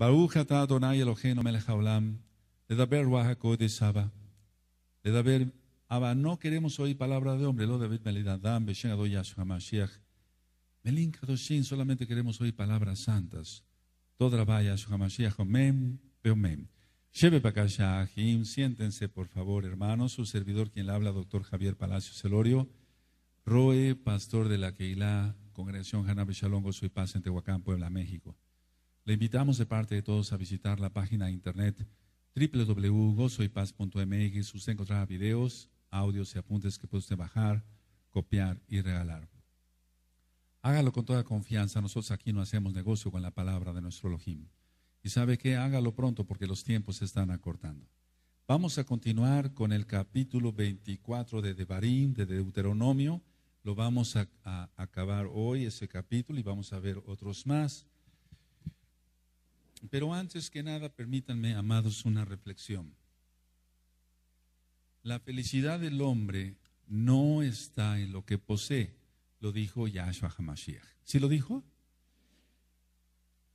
Baruch ata Adonai Eloheinu melech haolam, ledaber kodesh Abba, ledaber Abba. No queremos oír palabra de hombre, lo David Melidadam, Beshen Adoy Yahshua Mashiach, Melin Kadoshin, solamente queremos oír palabras santas. Toda vaya Yahshua Mashiach, Omem, Beomem. Shebe Pakashahim, siéntense por favor, hermanos. Su servidor, quien le habla, doctor Javier Palacio Celorio, Roe, pastor de la keila Congregación Hanabe Shalom, soy en Tehuacán, Puebla, México. Le invitamos de parte de todos a visitar la página de internet www.gozoypaz.mx. Usted encontrará videos, audios y apuntes que puede usted bajar, copiar y regalar. Hágalo con toda confianza. Nosotros aquí no hacemos negocio con la palabra de nuestro Elohim. Y sabe que hágalo pronto porque los tiempos se están acortando. Vamos a continuar con el capítulo 24 de Devarim, de Deuteronomio. Lo vamos a acabar hoy ese capítulo y vamos a ver otros más. Pero antes que nada, permítanme, amados, una reflexión. La felicidad del hombre no está en lo que posee, lo dijo Yahshua HaMashiach. ¿Sí lo dijo?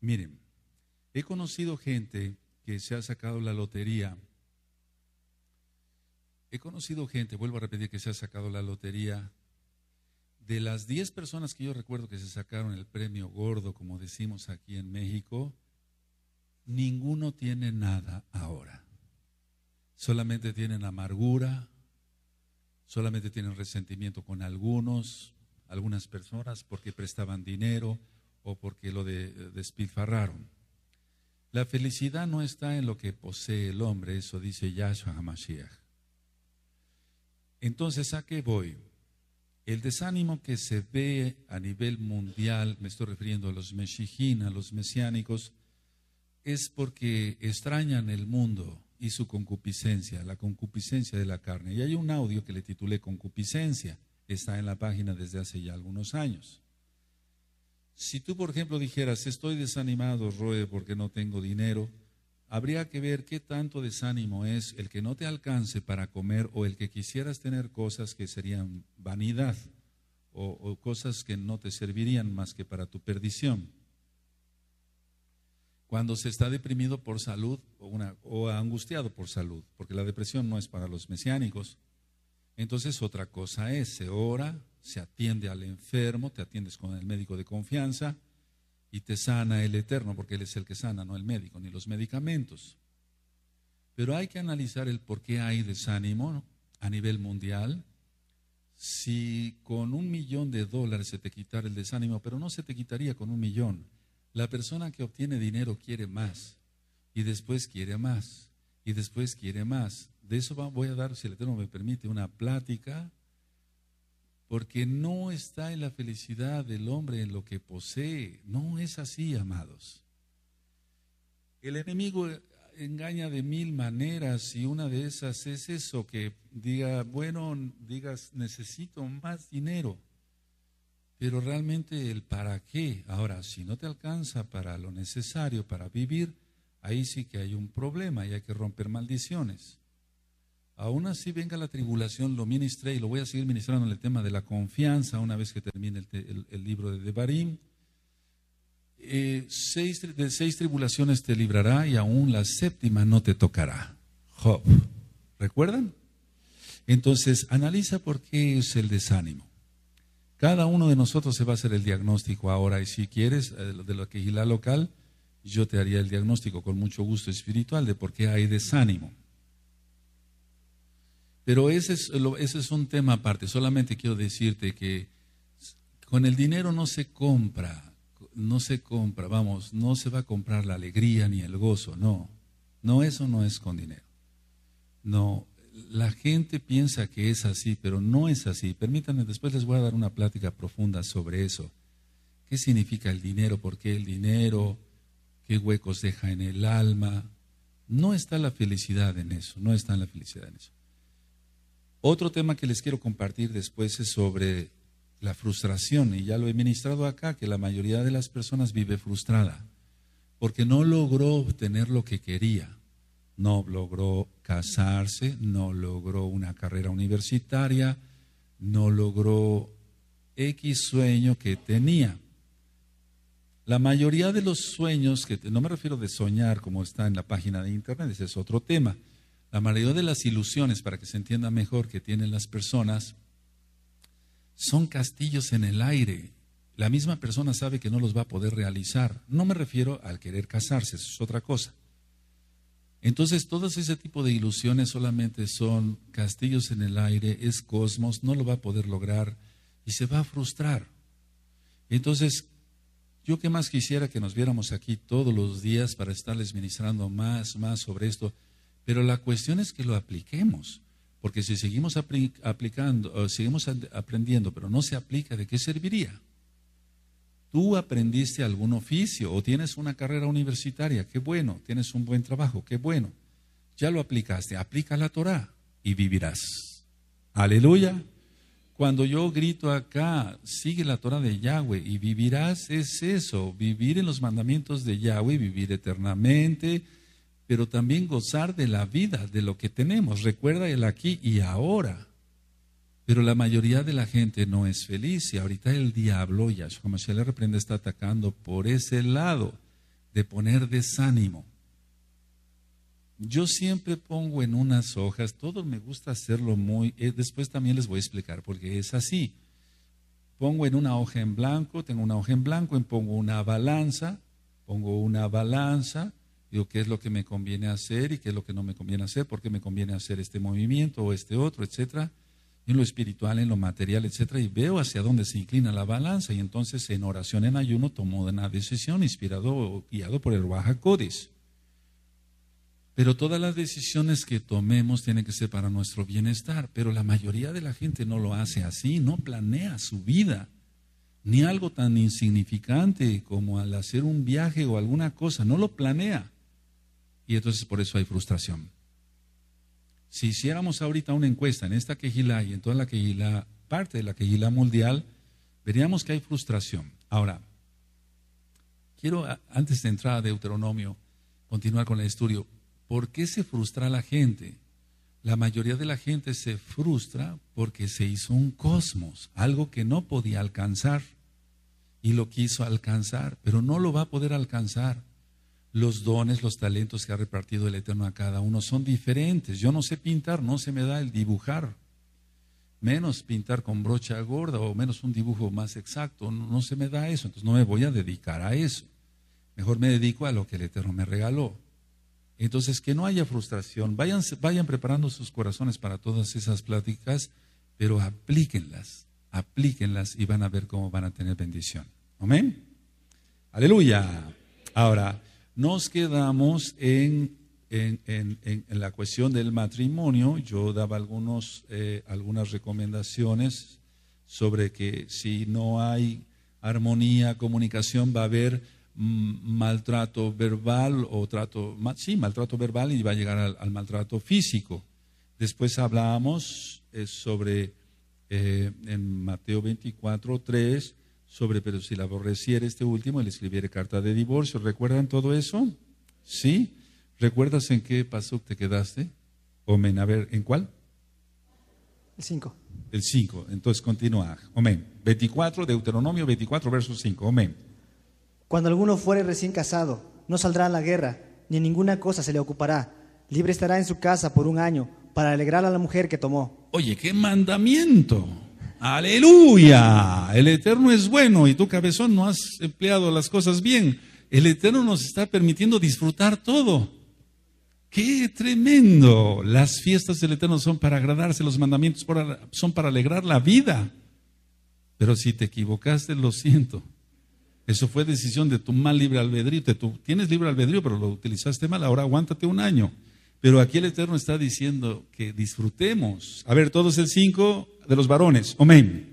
Miren, he conocido gente que se ha sacado la lotería. He conocido gente, vuelvo a repetir, que se ha sacado la lotería. De las 10 personas que yo recuerdo que se sacaron el premio gordo, como decimos aquí en México, ninguno tiene nada ahora. Solamente tienen amargura, solamente tienen resentimiento con algunos, algunas personas porque prestaban dinero o porque lo eh, despilfarraron. La felicidad no está en lo que posee el hombre, eso dice Yahshua HaMashiach. Entonces, ¿a qué voy? El desánimo que se ve a nivel mundial, me estoy refiriendo a los mesijín, a los mesiánicos, es porque extrañan el mundo y su concupiscencia, la concupiscencia de la carne. Y hay un audio que le titulé Concupiscencia, está en la página desde hace ya algunos años. Si tú, por ejemplo, dijeras, estoy desanimado, Roe, porque no tengo dinero, habría que ver qué tanto desánimo es el que no te alcance para comer o el que quisieras tener cosas que serían vanidad o, o cosas que no te servirían más que para tu perdición cuando se está deprimido por salud o, una, o angustiado por salud, porque la depresión no es para los mesiánicos. Entonces otra cosa es, se ora, se atiende al enfermo, te atiendes con el médico de confianza y te sana el Eterno, porque Él es el que sana, no el médico, ni los medicamentos. Pero hay que analizar el por qué hay desánimo a nivel mundial. Si con un millón de dólares se te quitara el desánimo, pero no se te quitaría con un millón, la persona que obtiene dinero quiere más y después quiere más y después quiere más. De eso voy a dar, si el Eterno me permite, una plática, porque no está en la felicidad del hombre en lo que posee. No es así, amados. El enemigo engaña de mil maneras y una de esas es eso, que diga, bueno, digas, necesito más dinero. Pero realmente el para qué, ahora, si no te alcanza para lo necesario, para vivir, ahí sí que hay un problema y hay que romper maldiciones. Aún así venga la tribulación, lo ministré y lo voy a seguir ministrando en el tema de la confianza una vez que termine el, libro de Devarim. Eh, seis, de seis tribulaciones te librará y aún la séptima no te tocará. ¿recuerdan? Entonces, analiza por qué es el desánimo. Cada uno de nosotros se va a hacer el diagnóstico ahora y si quieres, eh, de lo que es la local, yo te haría el diagnóstico con mucho gusto espiritual de por qué hay desánimo. Pero ese es, ese es un tema aparte. Solamente quiero decirte que con el dinero no se compra, no se compra, vamos, no se va a comprar la alegría ni el gozo, no. No, eso no es con dinero. No, la gente piensa que es así, pero no es así. Permítanme, después les voy a dar una plática profunda sobre eso. ¿Qué significa el dinero? ¿Por qué el dinero? ¿Qué huecos deja en el alma? No está la felicidad en eso, no está la felicidad en eso. Otro tema que les quiero compartir después es sobre la frustración, y ya lo he ministrado acá, que la mayoría de las personas vive frustrada, porque no logró obtener lo que quería no logró casarse, no logró una carrera universitaria, no logró X sueño que tenía. La mayoría de los sueños, que no me refiero de soñar como está en la página de internet, ese es otro tema. La mayoría de las ilusiones, para que se entienda mejor, que tienen las personas, son castillos en el aire. La misma persona sabe que no los va a poder realizar. No me refiero al querer casarse, eso es otra cosa. Entonces, todos ese tipo de ilusiones solamente son castillos en el aire, es cosmos, no lo va a poder lograr y se va a frustrar. Entonces, yo qué más quisiera que nos viéramos aquí todos los días para estarles ministrando más, más sobre esto, pero la cuestión es que lo apliquemos, porque si seguimos aplicando, seguimos aprendiendo, pero no se aplica, ¿de qué serviría? tú aprendiste algún oficio o tienes una carrera universitaria, qué bueno, tienes un buen trabajo, qué bueno. Ya lo aplicaste, aplica la Torah y vivirás. Aleluya. Cuando yo grito acá, sigue la Torah de Yahweh y vivirás, es eso, vivir en los mandamientos de Yahweh, vivir eternamente, pero también gozar de la vida, de lo que tenemos. Recuerda el aquí y ahora. Pero la mayoría de la gente no es feliz y ahorita el diablo, Yahshua se le reprende, está atacando por ese lado de poner desánimo. Yo siempre pongo en unas hojas, todo me gusta hacerlo muy, eh, después también les voy a explicar porque es así. Pongo en una hoja en blanco, tengo una hoja en blanco, y pongo una balanza, pongo una balanza, digo qué es lo que me conviene hacer y qué es lo que no me conviene hacer, por qué me conviene hacer este movimiento o este otro, etcétera en lo espiritual, en lo material, etcétera, y veo hacia dónde se inclina la balanza. Y entonces en oración, en ayuno, tomo una decisión inspirado, o guiado por el Baja Codis. Pero todas las decisiones que tomemos tienen que ser para nuestro bienestar. Pero la mayoría de la gente no lo hace así, no planea su vida. Ni algo tan insignificante como al hacer un viaje o alguna cosa, no lo planea. Y entonces por eso hay frustración. Si hiciéramos ahorita una encuesta en esta quejila y en toda la quejila, parte de la quejila mundial, veríamos que hay frustración. Ahora, quiero, antes de entrar a Deuteronomio, continuar con el estudio. ¿Por qué se frustra la gente? La mayoría de la gente se frustra porque se hizo un cosmos, algo que no podía alcanzar y lo quiso alcanzar, pero no lo va a poder alcanzar los dones, los talentos que ha repartido el Eterno a cada uno son diferentes. Yo no sé pintar, no se me da el dibujar. Menos pintar con brocha gorda o menos un dibujo más exacto, no, se me da eso, entonces no me voy a dedicar a eso. Mejor me dedico a lo que el Eterno me regaló. Entonces, que no haya frustración, vayan, vayan preparando sus corazones para todas esas pláticas, pero aplíquenlas, aplíquenlas y van a ver cómo van a tener bendición. Amén. Aleluya. Ahora, nos quedamos en, en, en, en la cuestión del matrimonio. Yo daba algunos, eh, algunas recomendaciones sobre que si no hay armonía, comunicación, va a haber mm, maltrato verbal o trato, sí, maltrato verbal y va a llegar al, maltrato físico. Después hablábamos eh, sobre eh, en Mateo 24.3, sobre, pero si la aborreciera este último, le escribiera carta de divorcio. ¿Recuerdan todo eso? ¿Sí? ¿Recuerdas en qué paso te quedaste? Amén. A ver, ¿en cuál? El 5. El 5. Entonces continúa. Amén. 24, Deuteronomio 24, verso 5. Amén. Cuando alguno fuere recién casado, no saldrá a la guerra, ni ninguna cosa se le ocupará. Libre estará en su casa por un año, para alegrar a la mujer que tomó. Oye, qué mandamiento. Aleluya, el Eterno es bueno y tu cabezón no has empleado las cosas bien. El Eterno nos está permitiendo disfrutar todo. ¡Qué tremendo! Las fiestas del Eterno son para agradarse, los mandamientos son para alegrar la vida. Pero si te equivocaste, lo siento. Eso fue decisión de tu mal libre albedrío. Tú tienes libre albedrío, pero lo utilizaste mal. Ahora aguántate un año. Pero aquí el Eterno está diciendo que disfrutemos. A ver, todos el 5, de los varones. Amén.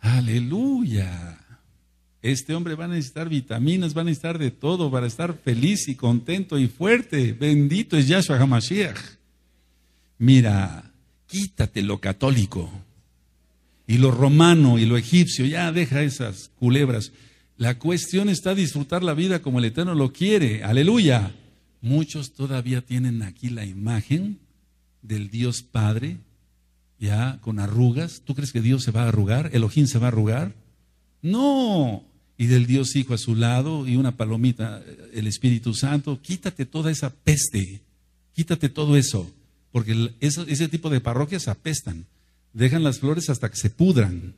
Aleluya. Este hombre va a necesitar vitaminas, va a necesitar de todo para estar feliz y contento y fuerte. Bendito es Yahshua Hamashiach. Mira, quítate lo católico y lo romano y lo egipcio, ya deja esas culebras. La cuestión está disfrutar la vida como el Eterno lo quiere. Aleluya. Muchos todavía tienen aquí la imagen del Dios Padre, ya con arrugas. ¿Tú crees que Dios se va a arrugar? ¿Elohim se va a arrugar? No. Y del Dios Hijo a su lado y una palomita, eh, el Espíritu Santo. Quítate toda esa peste. Quítate todo eso. Porque ese tipo de parroquias apestan dejan las flores hasta que se pudran.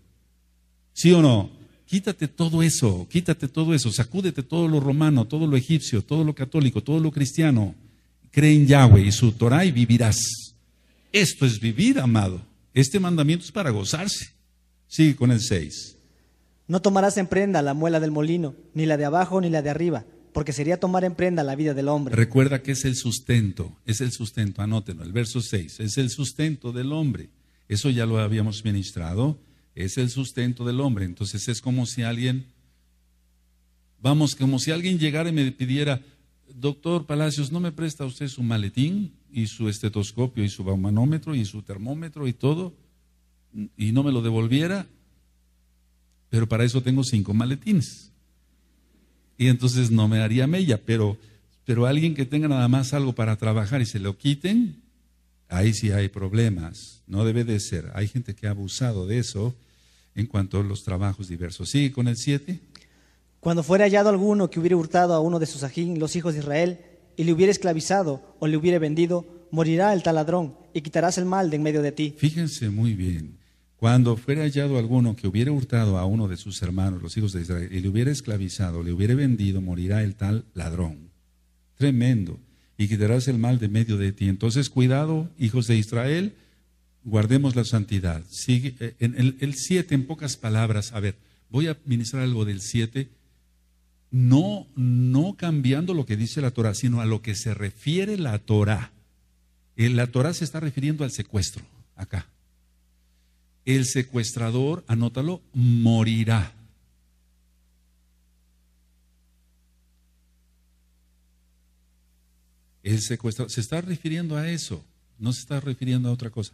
¿Sí o no? Quítate todo eso, quítate todo eso, sacúdete todo lo romano, todo lo egipcio, todo lo católico, todo lo cristiano. Cree en Yahweh y su Torah y vivirás. Esto es vivir, amado. Este mandamiento es para gozarse. Sigue con el 6. No tomarás en prenda la muela del molino, ni la de abajo ni la de arriba, porque sería tomar en prenda la vida del hombre. Recuerda que es el sustento, es el sustento, anótenlo, el verso 6, es el sustento del hombre. Eso ya lo habíamos ministrado. Es el sustento del hombre. Entonces es como si alguien, vamos, como si alguien llegara y me pidiera, doctor Palacios, ¿no me presta usted su maletín y su estetoscopio y su baumanómetro y su termómetro y todo? Y no me lo devolviera. Pero para eso tengo cinco maletines. Y entonces no me haría mella, pero, pero alguien que tenga nada más algo para trabajar y se lo quiten, ahí sí hay problemas. No debe de ser. Hay gente que ha abusado de eso en cuanto a los trabajos diversos. ¿Sigue con el 7? Cuando fuera hallado alguno que hubiere hurtado a uno de sus ajín, los hijos de Israel, y le hubiera esclavizado o le hubiera vendido, morirá el tal ladrón y quitarás el mal de en medio de ti. Fíjense muy bien. Cuando fuera hallado alguno que hubiera hurtado a uno de sus hermanos, los hijos de Israel, y le hubiera esclavizado, le hubiera vendido, morirá el tal ladrón. Tremendo y quitarás el mal de medio de ti. Entonces, cuidado, hijos de Israel, guardemos la santidad. Sigue, eh, en el 7, en pocas palabras, a ver, voy a ministrar algo del 7, no, no cambiando lo que dice la Torah, sino a lo que se refiere la Torah. Eh, la Torah se está refiriendo al secuestro, acá. El secuestrador, anótalo, morirá. El secuestrador, se está refiriendo a eso, no se está refiriendo a otra cosa.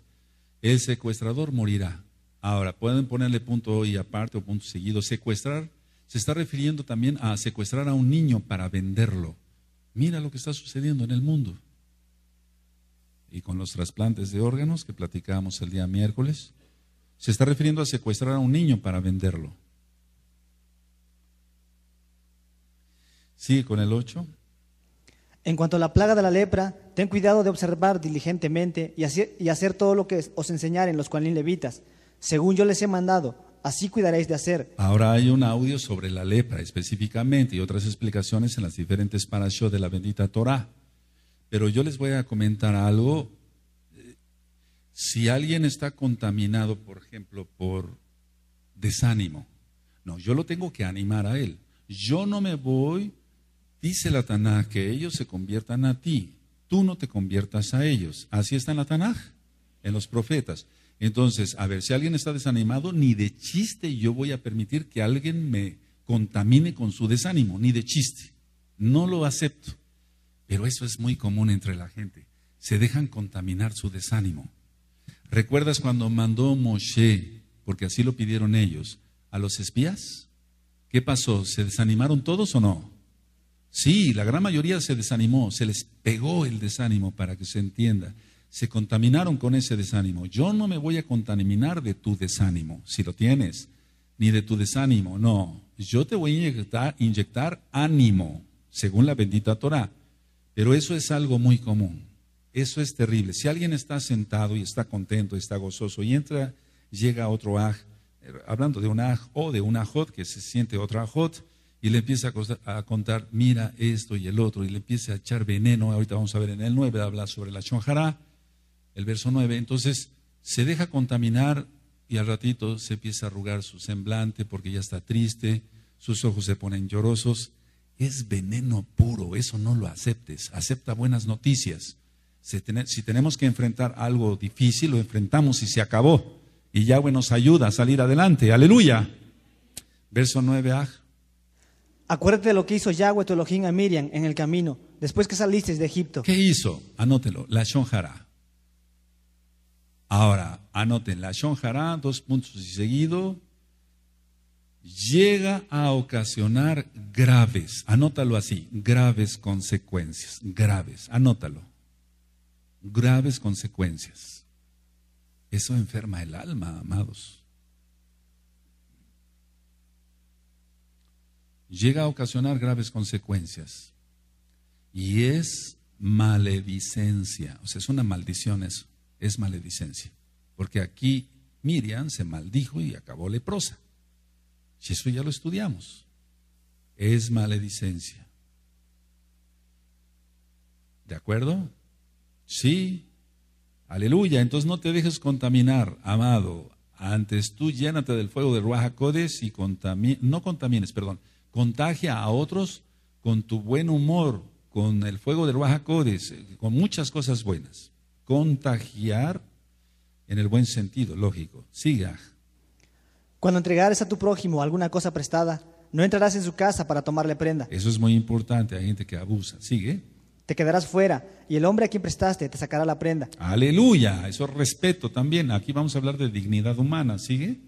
El secuestrador morirá. Ahora, pueden ponerle punto y aparte o punto seguido. Secuestrar se está refiriendo también a secuestrar a un niño para venderlo. Mira lo que está sucediendo en el mundo. Y con los trasplantes de órganos que platicábamos el día miércoles, se está refiriendo a secuestrar a un niño para venderlo. Sigue con el 8. En cuanto a la plaga de la lepra, ten cuidado de observar diligentemente y hacer, todo lo que os en los cuales levitas, según yo les he mandado, así cuidaréis de hacer. Ahora hay un audio sobre la lepra específicamente y otras explicaciones en las diferentes parashot de la bendita Torah. Pero yo les voy a comentar algo. Eh, si alguien está contaminado, por ejemplo, por desánimo, no, yo lo tengo que animar a él. Yo no me voy Dice la Tanaj que ellos se conviertan a ti, tú no te conviertas a ellos. Así está en la Tanaj, en los profetas. Entonces, a ver, si alguien está desanimado, ni de chiste yo voy a permitir que alguien me contamine con su desánimo, ni de chiste. No lo acepto. Pero eso es muy común entre la gente. Se dejan contaminar su desánimo. ¿Recuerdas cuando mandó Moshe, porque así lo pidieron ellos, a los espías? ¿Qué pasó? ¿Se desanimaron todos o no? Sí, la gran mayoría se desanimó, se les pegó el desánimo para que se entienda. Se contaminaron con ese desánimo. Yo no me voy a contaminar de tu desánimo, si lo tienes, ni de tu desánimo, no. Yo te voy a inyectar, ánimo, según la bendita Torah. Pero eso es algo muy común. Eso es terrible. Si alguien está sentado y está contento, está gozoso y entra, llega otro aj, eh, hablando de un aj o de un ajot que se siente otro ajot, y le empieza a, contar, mira esto y el otro, y le empieza a echar veneno. Ahorita vamos a ver en el 9, habla sobre la shonjara, el verso 9. Entonces se deja contaminar y al ratito se empieza a arrugar su semblante porque ya está triste, sus ojos se ponen llorosos. Es veneno puro, eso no lo aceptes. Acepta buenas noticias. Si, tenemos que enfrentar algo difícil, lo enfrentamos y se acabó. Y Yahweh nos ayuda a salir adelante. Aleluya. Verso 9, aj. Acuérdate de lo que hizo Yahweh tu Elohim a Miriam en el camino, después que saliste de Egipto. ¿Qué hizo? Anótelo, la Shonjara. Ahora, anoten, la Shonjara, dos puntos y seguido, llega a ocasionar graves, anótalo así, graves consecuencias, graves, anótalo, graves consecuencias. Eso enferma el alma, amados. llega a ocasionar graves consecuencias. Y es maledicencia, o sea, es una maldición eso, es maledicencia. Porque aquí Miriam se maldijo y acabó leprosa. Si eso ya lo estudiamos, es maledicencia. ¿De acuerdo? Sí. Aleluya. Entonces no te dejes contaminar, amado. Antes tú llénate del fuego de Ruajacodes y no contamines, perdón, contagia a otros con tu buen humor, con el fuego del Ruajacodes, con muchas cosas buenas. Contagiar en el buen sentido, lógico. Siga. Cuando entregares a tu prójimo alguna cosa prestada, no entrarás en su casa para tomarle prenda. Eso es muy importante, hay gente que abusa. Sigue. Te quedarás fuera y el hombre a quien prestaste te sacará la prenda. Aleluya, eso es respeto también. Aquí vamos a hablar de dignidad humana. Sigue.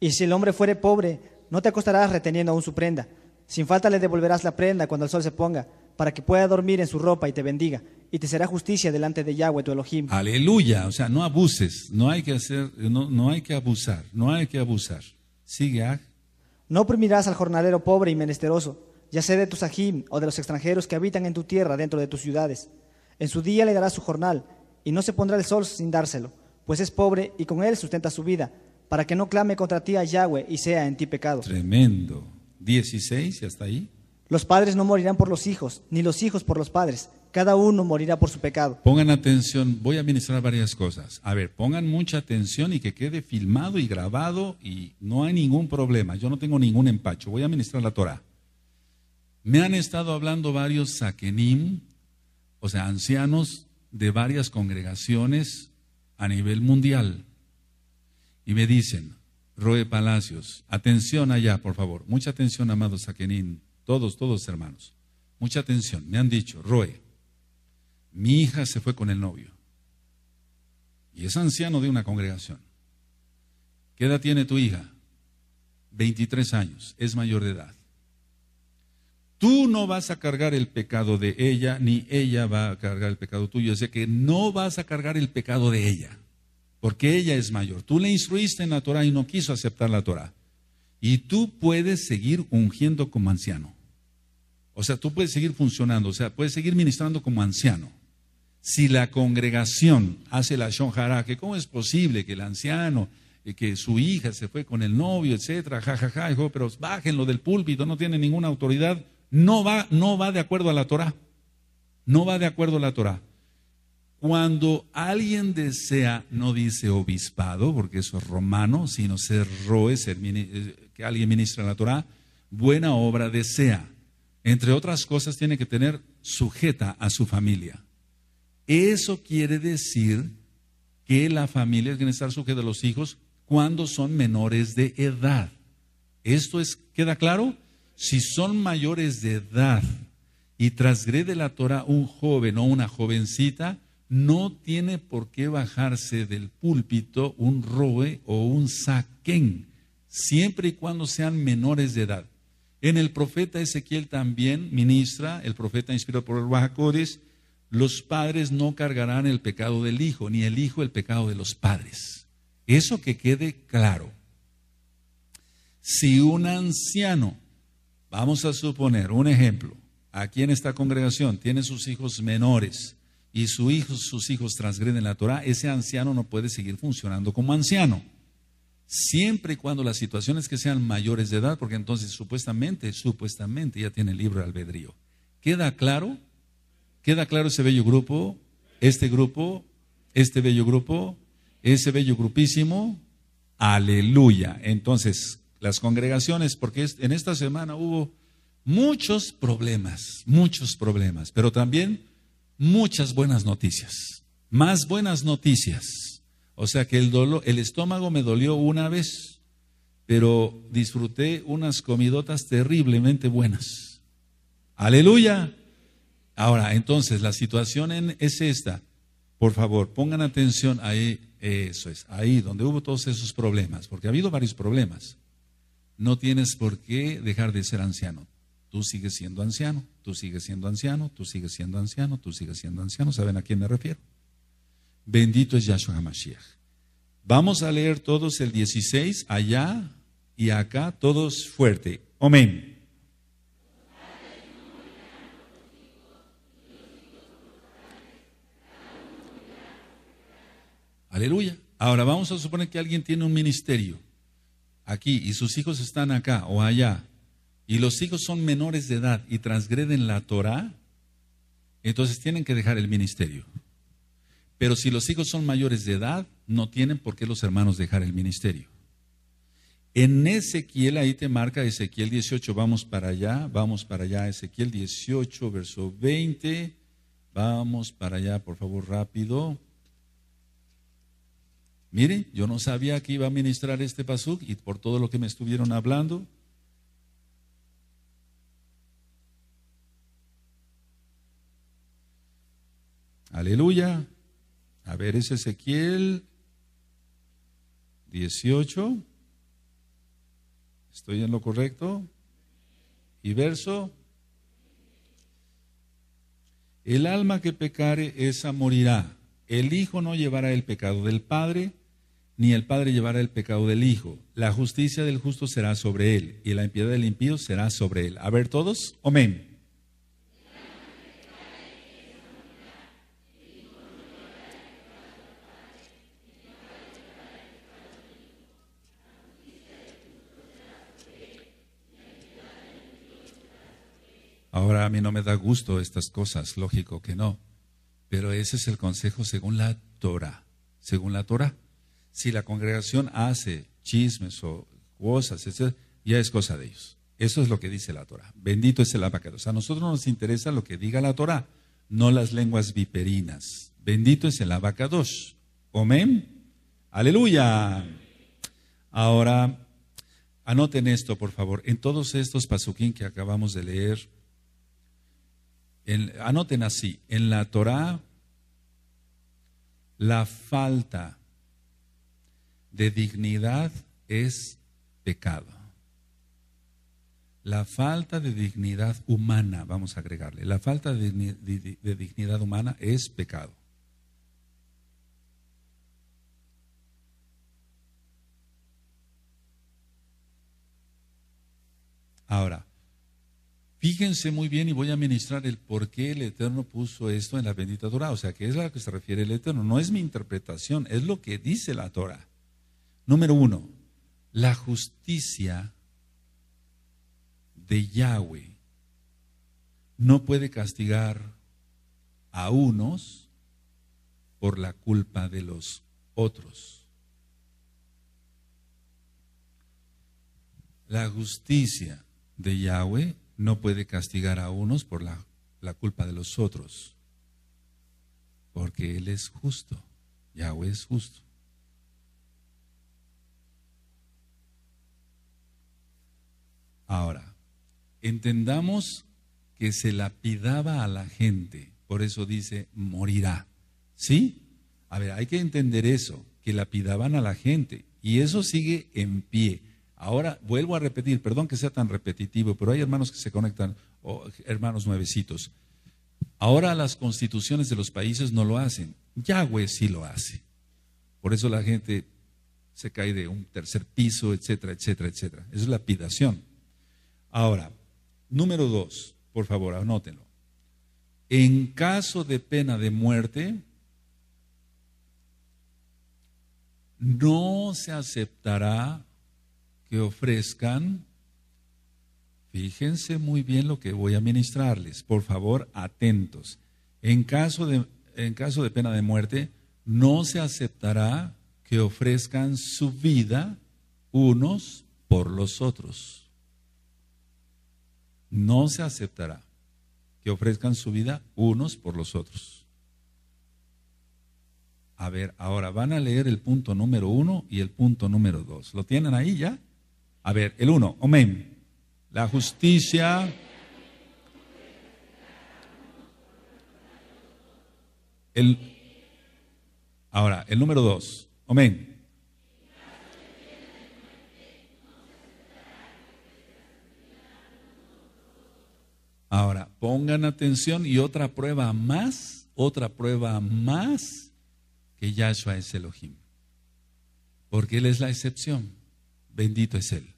Y si el hombre fuere pobre, no te acostarás reteniendo aún su prenda. Sin falta le devolverás la prenda cuando el sol se ponga, para que pueda dormir en su ropa y te bendiga. Y te será justicia delante de Yahweh tu Elohim. Aleluya. O sea, no abuses. No hay que hacer, no, hay que abusar. No hay que abusar. Sigue. Ah. No oprimirás al jornalero pobre y menesteroso, ya sea de tus ajim o de los extranjeros que habitan en tu tierra dentro de tus ciudades. En su día le darás su jornal, y no se pondrá el sol sin dárselo, pues es pobre y con él sustenta su vida para que no clame contra ti a Yahweh y sea en ti pecado. Tremendo. 16 y hasta ahí. Los padres no morirán por los hijos, ni los hijos por los padres. Cada uno morirá por su pecado. Pongan atención, voy a ministrar varias cosas. A ver, pongan mucha atención y que quede filmado y grabado y no hay ningún problema. Yo no tengo ningún empacho. Voy a ministrar la Torah. Me han estado hablando varios saquenim, o sea, ancianos de varias congregaciones a nivel mundial y me dicen, Roe Palacios, atención allá, por favor, mucha atención, amados Saquenín, todos, todos hermanos, mucha atención. Me han dicho, Roe, mi hija se fue con el novio y es anciano de una congregación. ¿Qué edad tiene tu hija? 23 años, es mayor de edad. Tú no vas a cargar el pecado de ella, ni ella va a cargar el pecado tuyo. Es que no vas a cargar el pecado de ella porque ella es mayor. Tú le instruiste en la Torah y no quiso aceptar la Torah. Y tú puedes seguir ungiendo como anciano. O sea, tú puedes seguir funcionando, o sea, puedes seguir ministrando como anciano. Si la congregación hace la shonjara, que cómo es posible que el anciano, eh, que su hija se fue con el novio, etcétera, jajaja, ja, pero bájenlo del púlpito, no tiene ninguna autoridad, no va, no va de acuerdo a la Torah. No va de acuerdo a la Torah. Cuando alguien desea, no dice obispado, porque eso es romano, sino ser roe, ser, eh, que alguien ministra la Torah, buena obra desea. Entre otras cosas, tiene que tener sujeta a su familia. Eso quiere decir que la familia tiene que estar sujeta a los hijos cuando son menores de edad. ¿Esto es, queda claro? Si son mayores de edad y transgrede la Torah un joven o una jovencita, no tiene por qué bajarse del púlpito un robe o un saquén, siempre y cuando sean menores de edad. En el profeta Ezequiel también ministra, el profeta inspirado por el bajacores, los padres no cargarán el pecado del hijo, ni el hijo el pecado de los padres. Eso que quede claro. Si un anciano, vamos a suponer un ejemplo, aquí en esta congregación tiene sus hijos menores, y su hijo, sus hijos transgreden la Torah, ese anciano no puede seguir funcionando como anciano. Siempre y cuando las situaciones que sean mayores de edad, porque entonces supuestamente, supuestamente ya tiene libre albedrío. ¿Queda claro? ¿Queda claro ese bello grupo? ¿Este grupo? ¿Este bello grupo? ¿Ese bello grupísimo? Aleluya. Entonces, las congregaciones, porque en esta semana hubo muchos problemas, muchos problemas, pero también muchas buenas noticias, más buenas noticias. O sea que el, dolor, el estómago me dolió una vez, pero disfruté unas comidotas terriblemente buenas. Aleluya. Ahora, entonces, la situación es esta. Por favor, pongan atención ahí, eso es, ahí donde hubo todos esos problemas, porque ha habido varios problemas. No tienes por qué dejar de ser anciano tú sigues siendo anciano, tú sigues siendo anciano, tú sigues siendo anciano, tú sigues siendo anciano. ¿Saben a quién me refiero? Bendito es Yahshua HaMashiach. Vamos a leer todos el 16, allá y acá, todos fuerte. Amén. Aleluya. Ahora vamos a suponer que alguien tiene un ministerio aquí y sus hijos están acá o allá y los hijos son menores de edad y transgreden la Torah, entonces tienen que dejar el ministerio. Pero si los hijos son mayores de edad, no tienen por qué los hermanos dejar el ministerio. En Ezequiel, ahí te marca Ezequiel 18, vamos para allá, vamos para allá, Ezequiel 18, verso 20, vamos para allá, por favor, rápido. Mire, yo no sabía que iba a ministrar este pasuk y por todo lo que me estuvieron hablando, Aleluya. A ver, es Ezequiel 18. ¿Estoy en lo correcto? Y verso. El alma que pecare, esa morirá. El Hijo no llevará el pecado del Padre, ni el Padre llevará el pecado del Hijo. La justicia del justo será sobre él, y la impiedad del impío será sobre él. A ver todos, amén. Ahora a mí no me da gusto estas cosas, lógico que no. Pero ese es el consejo según la Torah. Según la Torah. Si la congregación hace chismes o cosas, ya es cosa de ellos. Eso es lo que dice la Torah. Bendito es el abacados. A nosotros nos interesa lo que diga la Torah, no las lenguas viperinas. Bendito es el abacados. Amén. Aleluya. Ahora, anoten esto, por favor. En todos estos pasuquín que acabamos de leer, anoten así, en la Torá la falta de dignidad es pecado. La falta de dignidad humana, vamos a agregarle, la falta de dignidad humana es pecado. Ahora, Fíjense muy bien y voy a ministrar el por qué el Eterno puso esto en la bendita Torah. O sea, que es a lo que se refiere el Eterno. No es mi interpretación, es lo que dice la Torah. Número uno, la justicia de Yahweh no puede castigar a unos por la culpa de los otros. La justicia de Yahweh no puede castigar a unos por la, culpa de los otros, porque Él es justo, Yahweh es justo. Ahora, entendamos que se lapidaba a la gente, por eso dice, morirá. ¿Sí? A ver, hay que entender eso, que lapidaban a la gente, y eso sigue en pie. Ahora vuelvo a repetir, perdón que sea tan repetitivo, pero hay hermanos que se conectan, hermanos nuevecitos. Ahora las constituciones de los países no lo hacen, Yahweh sí lo hace. Por eso la gente se cae de un tercer piso, etcétera, etcétera, etcétera. es la pidación. Ahora, número dos, por favor, anótenlo. En caso de pena de muerte, no se aceptará ofrezcan, fíjense muy bien lo que voy a ministrarles, por favor, atentos. En caso de, en caso de pena de muerte, no se aceptará que ofrezcan su vida unos por los otros. No se aceptará que ofrezcan su vida unos por los otros. A ver, ahora van a leer el punto número uno y el punto número dos. ¿Lo tienen ahí ya? A ver, el uno, amén. La justicia. ahora, el número dos, amén. Ahora, pongan atención y otra prueba más, otra prueba más que Yahshua es Elohim. Porque Él es la excepción. Bendito es Él.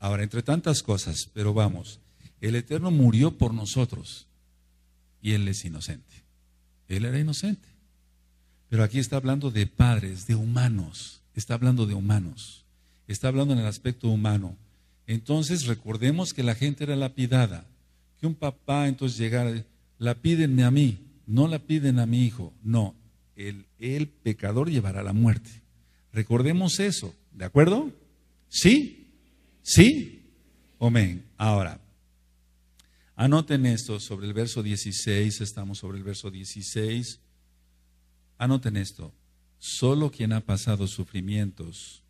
Ahora, entre tantas cosas, pero vamos, el Eterno murió por nosotros y Él es inocente. Él era inocente. Pero aquí está hablando de padres, de humanos. Está hablando de humanos. Está hablando en el aspecto humano. Entonces recordemos que la gente era lapidada. Que un papá entonces llegara, la piden a mí, no la piden a mi hijo. No, el, el pecador llevará la muerte. Recordemos eso, ¿de acuerdo? ¿Sí? ¿Sí? Amén. Ahora, anoten esto sobre el verso 16, estamos sobre el verso 16. Anoten esto, solo quien ha pasado sufrimientos,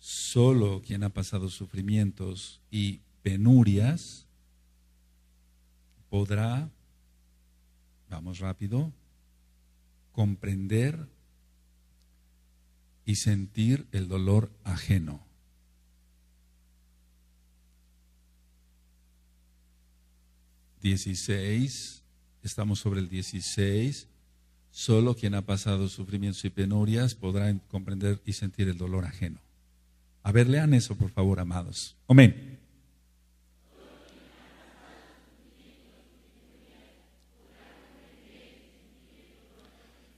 solo quien ha pasado sufrimientos y penurias, podrá, vamos rápido, comprender y sentir el dolor ajeno. 16, estamos sobre el 16. Solo quien ha pasado sufrimientos y penurias podrá comprender y sentir el dolor ajeno. A ver, lean eso, por favor, amados. Amén.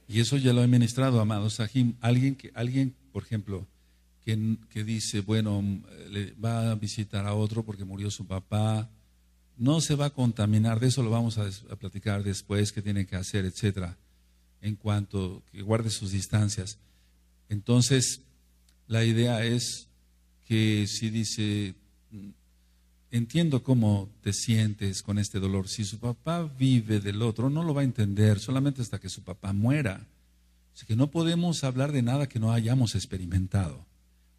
Y eso ya lo he ministrado, amados. Alguien, que, alguien por ejemplo, que, que dice, bueno, mm, le va a visitar a otro porque murió su papá, no se va a contaminar, de eso lo vamos a, platicar después, qué tiene que hacer, etcétera, en cuanto que guarde sus distancias. Entonces, la idea es que si dice, mm, entiendo cómo te sientes con este dolor, si su papá vive del otro, no lo va a entender solamente hasta que su papá muera. Así que no podemos hablar de nada que no hayamos experimentado.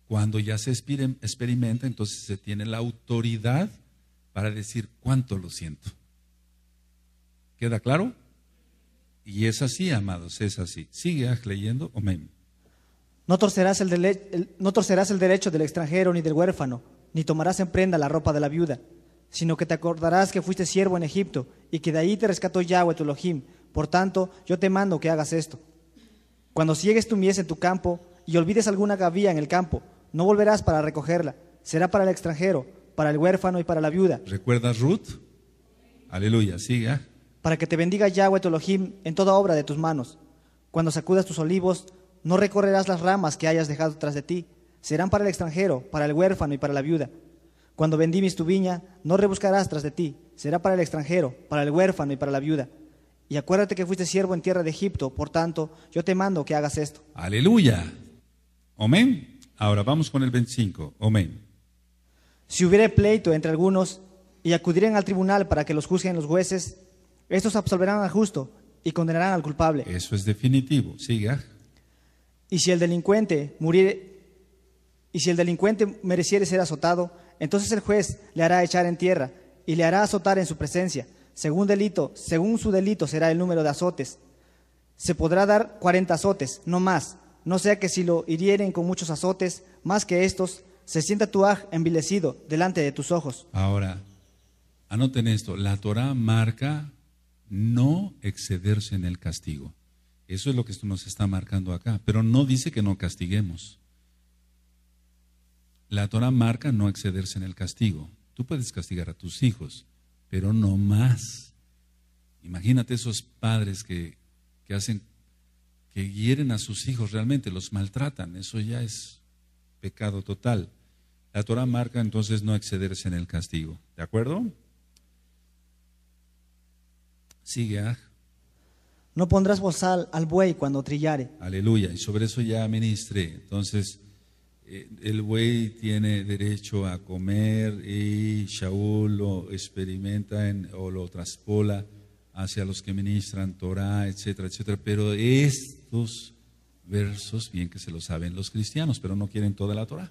Cuando ya se experimenta, entonces se tiene la autoridad para decir cuánto lo siento. ¿Queda claro? Y es así, amados, es así. Sigue leyendo, amén. No torcerás el, no torcerás el derecho del extranjero ni del huérfano, ni tomarás en prenda la ropa de la viuda, sino que te acordarás que fuiste siervo en Egipto y que de ahí te rescató Yahweh tu Elohim. Por tanto, yo te mando que hagas esto. Cuando siegues tu mies en tu campo y olvides alguna gavilla en el campo, no volverás para recogerla. Será para el extranjero, para el huérfano y para la viuda. ¿Recuerdas Ruth? Aleluya, siga. ¿ah? Para que te bendiga Yahweh tu Elohim en toda obra de tus manos. Cuando sacudas tus olivos, no recorrerás las ramas que hayas dejado tras de ti. Serán para el extranjero, para el huérfano y para la viuda. Cuando bendimis tu viña, no rebuscarás tras de ti. Será para el extranjero, para el huérfano y para la viuda. Y acuérdate que fuiste siervo en tierra de Egipto, por tanto, yo te mando que hagas esto. Aleluya. Amén. Ahora vamos con el 25. Amén. Si hubiere pleito entre algunos y acudieren al tribunal para que los juzguen los jueces, estos absolverán al justo y condenarán al culpable. Eso es definitivo. Siga. ¿ah? Y si el delincuente muriere, y si el delincuente mereciere ser azotado, entonces el juez le hará echar en tierra y le hará azotar en su presencia. Según delito, según su delito será el número de azotes. Se podrá dar 40 azotes, no más, no sea que si lo hirieren con muchos azotes, más que estos, se sienta tu envilecido delante de tus ojos. Ahora, anoten esto, la Torah marca no excederse en el castigo. Eso es lo que esto nos está marcando acá, pero no dice que no castiguemos. La Torah marca no excederse en el castigo. Tú puedes castigar a tus hijos, pero no más. Imagínate esos padres que, que hacen, que hieren a sus hijos realmente, los maltratan. Eso ya es pecado total. La Torah marca entonces no excederse en el castigo. ¿De acuerdo? Sigue. ¿ah? No pondrás bozal al buey cuando trillare. Aleluya. Y sobre eso ya ministré. Entonces, eh, el buey tiene derecho a comer y Shaul lo experimenta en, o lo traspola hacia los que ministran Torah, etcétera, etcétera. Pero estos versos, bien que se lo saben los cristianos, pero no quieren toda la Torah.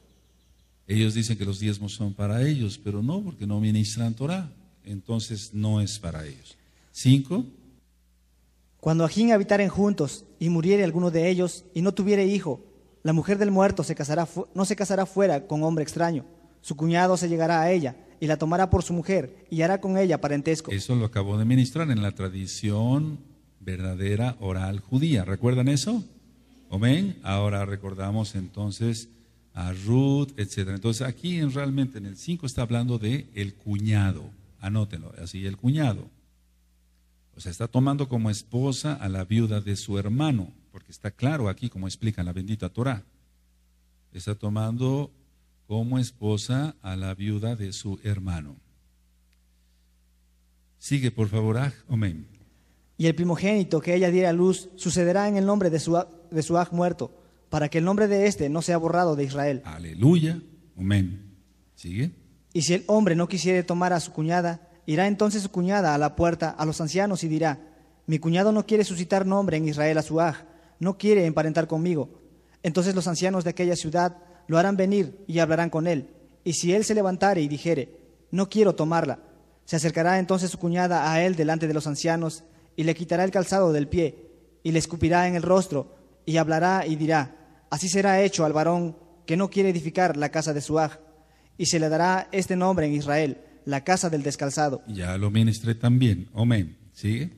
Ellos dicen que los diezmos son para ellos, pero no, porque no ministran Torah. Entonces no es para ellos. Cinco. Cuando Ajín habitaren juntos y muriere alguno de ellos y no tuviere hijo, la mujer del muerto no se casará fuera con hombre extraño. Su cuñado se llegará a ella y la tomará por su mujer y hará con ella parentesco. Eso lo acabó de ministrar en la tradición verdadera oral judía. ¿Recuerdan eso? Amén. Ahora recordamos entonces a Ruth, etc. Entonces aquí en, realmente en el 5 está hablando de el cuñado. Anótenlo, así el cuñado. O sea, está tomando como esposa a la viuda de su hermano, porque está claro aquí como explica la bendita Torah. Está tomando como esposa a la viuda de su hermano. Sigue, por favor, amén. Y el primogénito que ella diera a luz sucederá en el nombre de su, de su aj muerto para que el nombre de éste no sea borrado de Israel. Aleluya, amén. ¿Sigue? Y si el hombre no quisiere tomar a su cuñada, irá entonces su cuñada a la puerta a los ancianos y dirá, mi cuñado no quiere suscitar nombre en Israel a su aj, no quiere emparentar conmigo. Entonces los ancianos de aquella ciudad lo harán venir y hablarán con él. Y si él se levantare y dijere, no quiero tomarla, se acercará entonces su cuñada a él delante de los ancianos y le quitará el calzado del pie y le escupirá en el rostro y hablará y dirá, Así será hecho al varón que no quiere edificar la casa de su y se le dará este nombre en Israel, la casa del descalzado. Ya lo ministré también. Amén. ¿Sigue?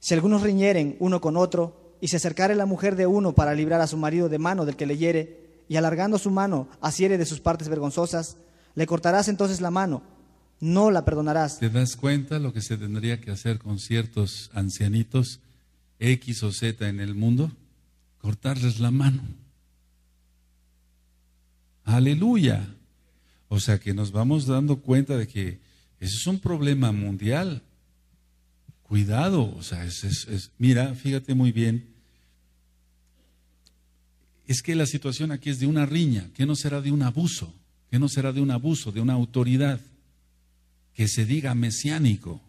Si algunos riñeren uno con otro, y se acercare la mujer de uno para librar a su marido de mano del que le hiere, y alargando su mano asiere de sus partes vergonzosas, le cortarás entonces la mano, no la perdonarás. ¿Te das cuenta lo que se tendría que hacer con ciertos ancianitos X o Z en el mundo? Cortarles la mano. Aleluya. O sea que nos vamos dando cuenta de que ese es un problema mundial. Cuidado, o sea, es, mira, fíjate muy bien. Es que la situación aquí es de una riña, que no será de un abuso, que no será de un abuso, de una autoridad que se diga mesiánico.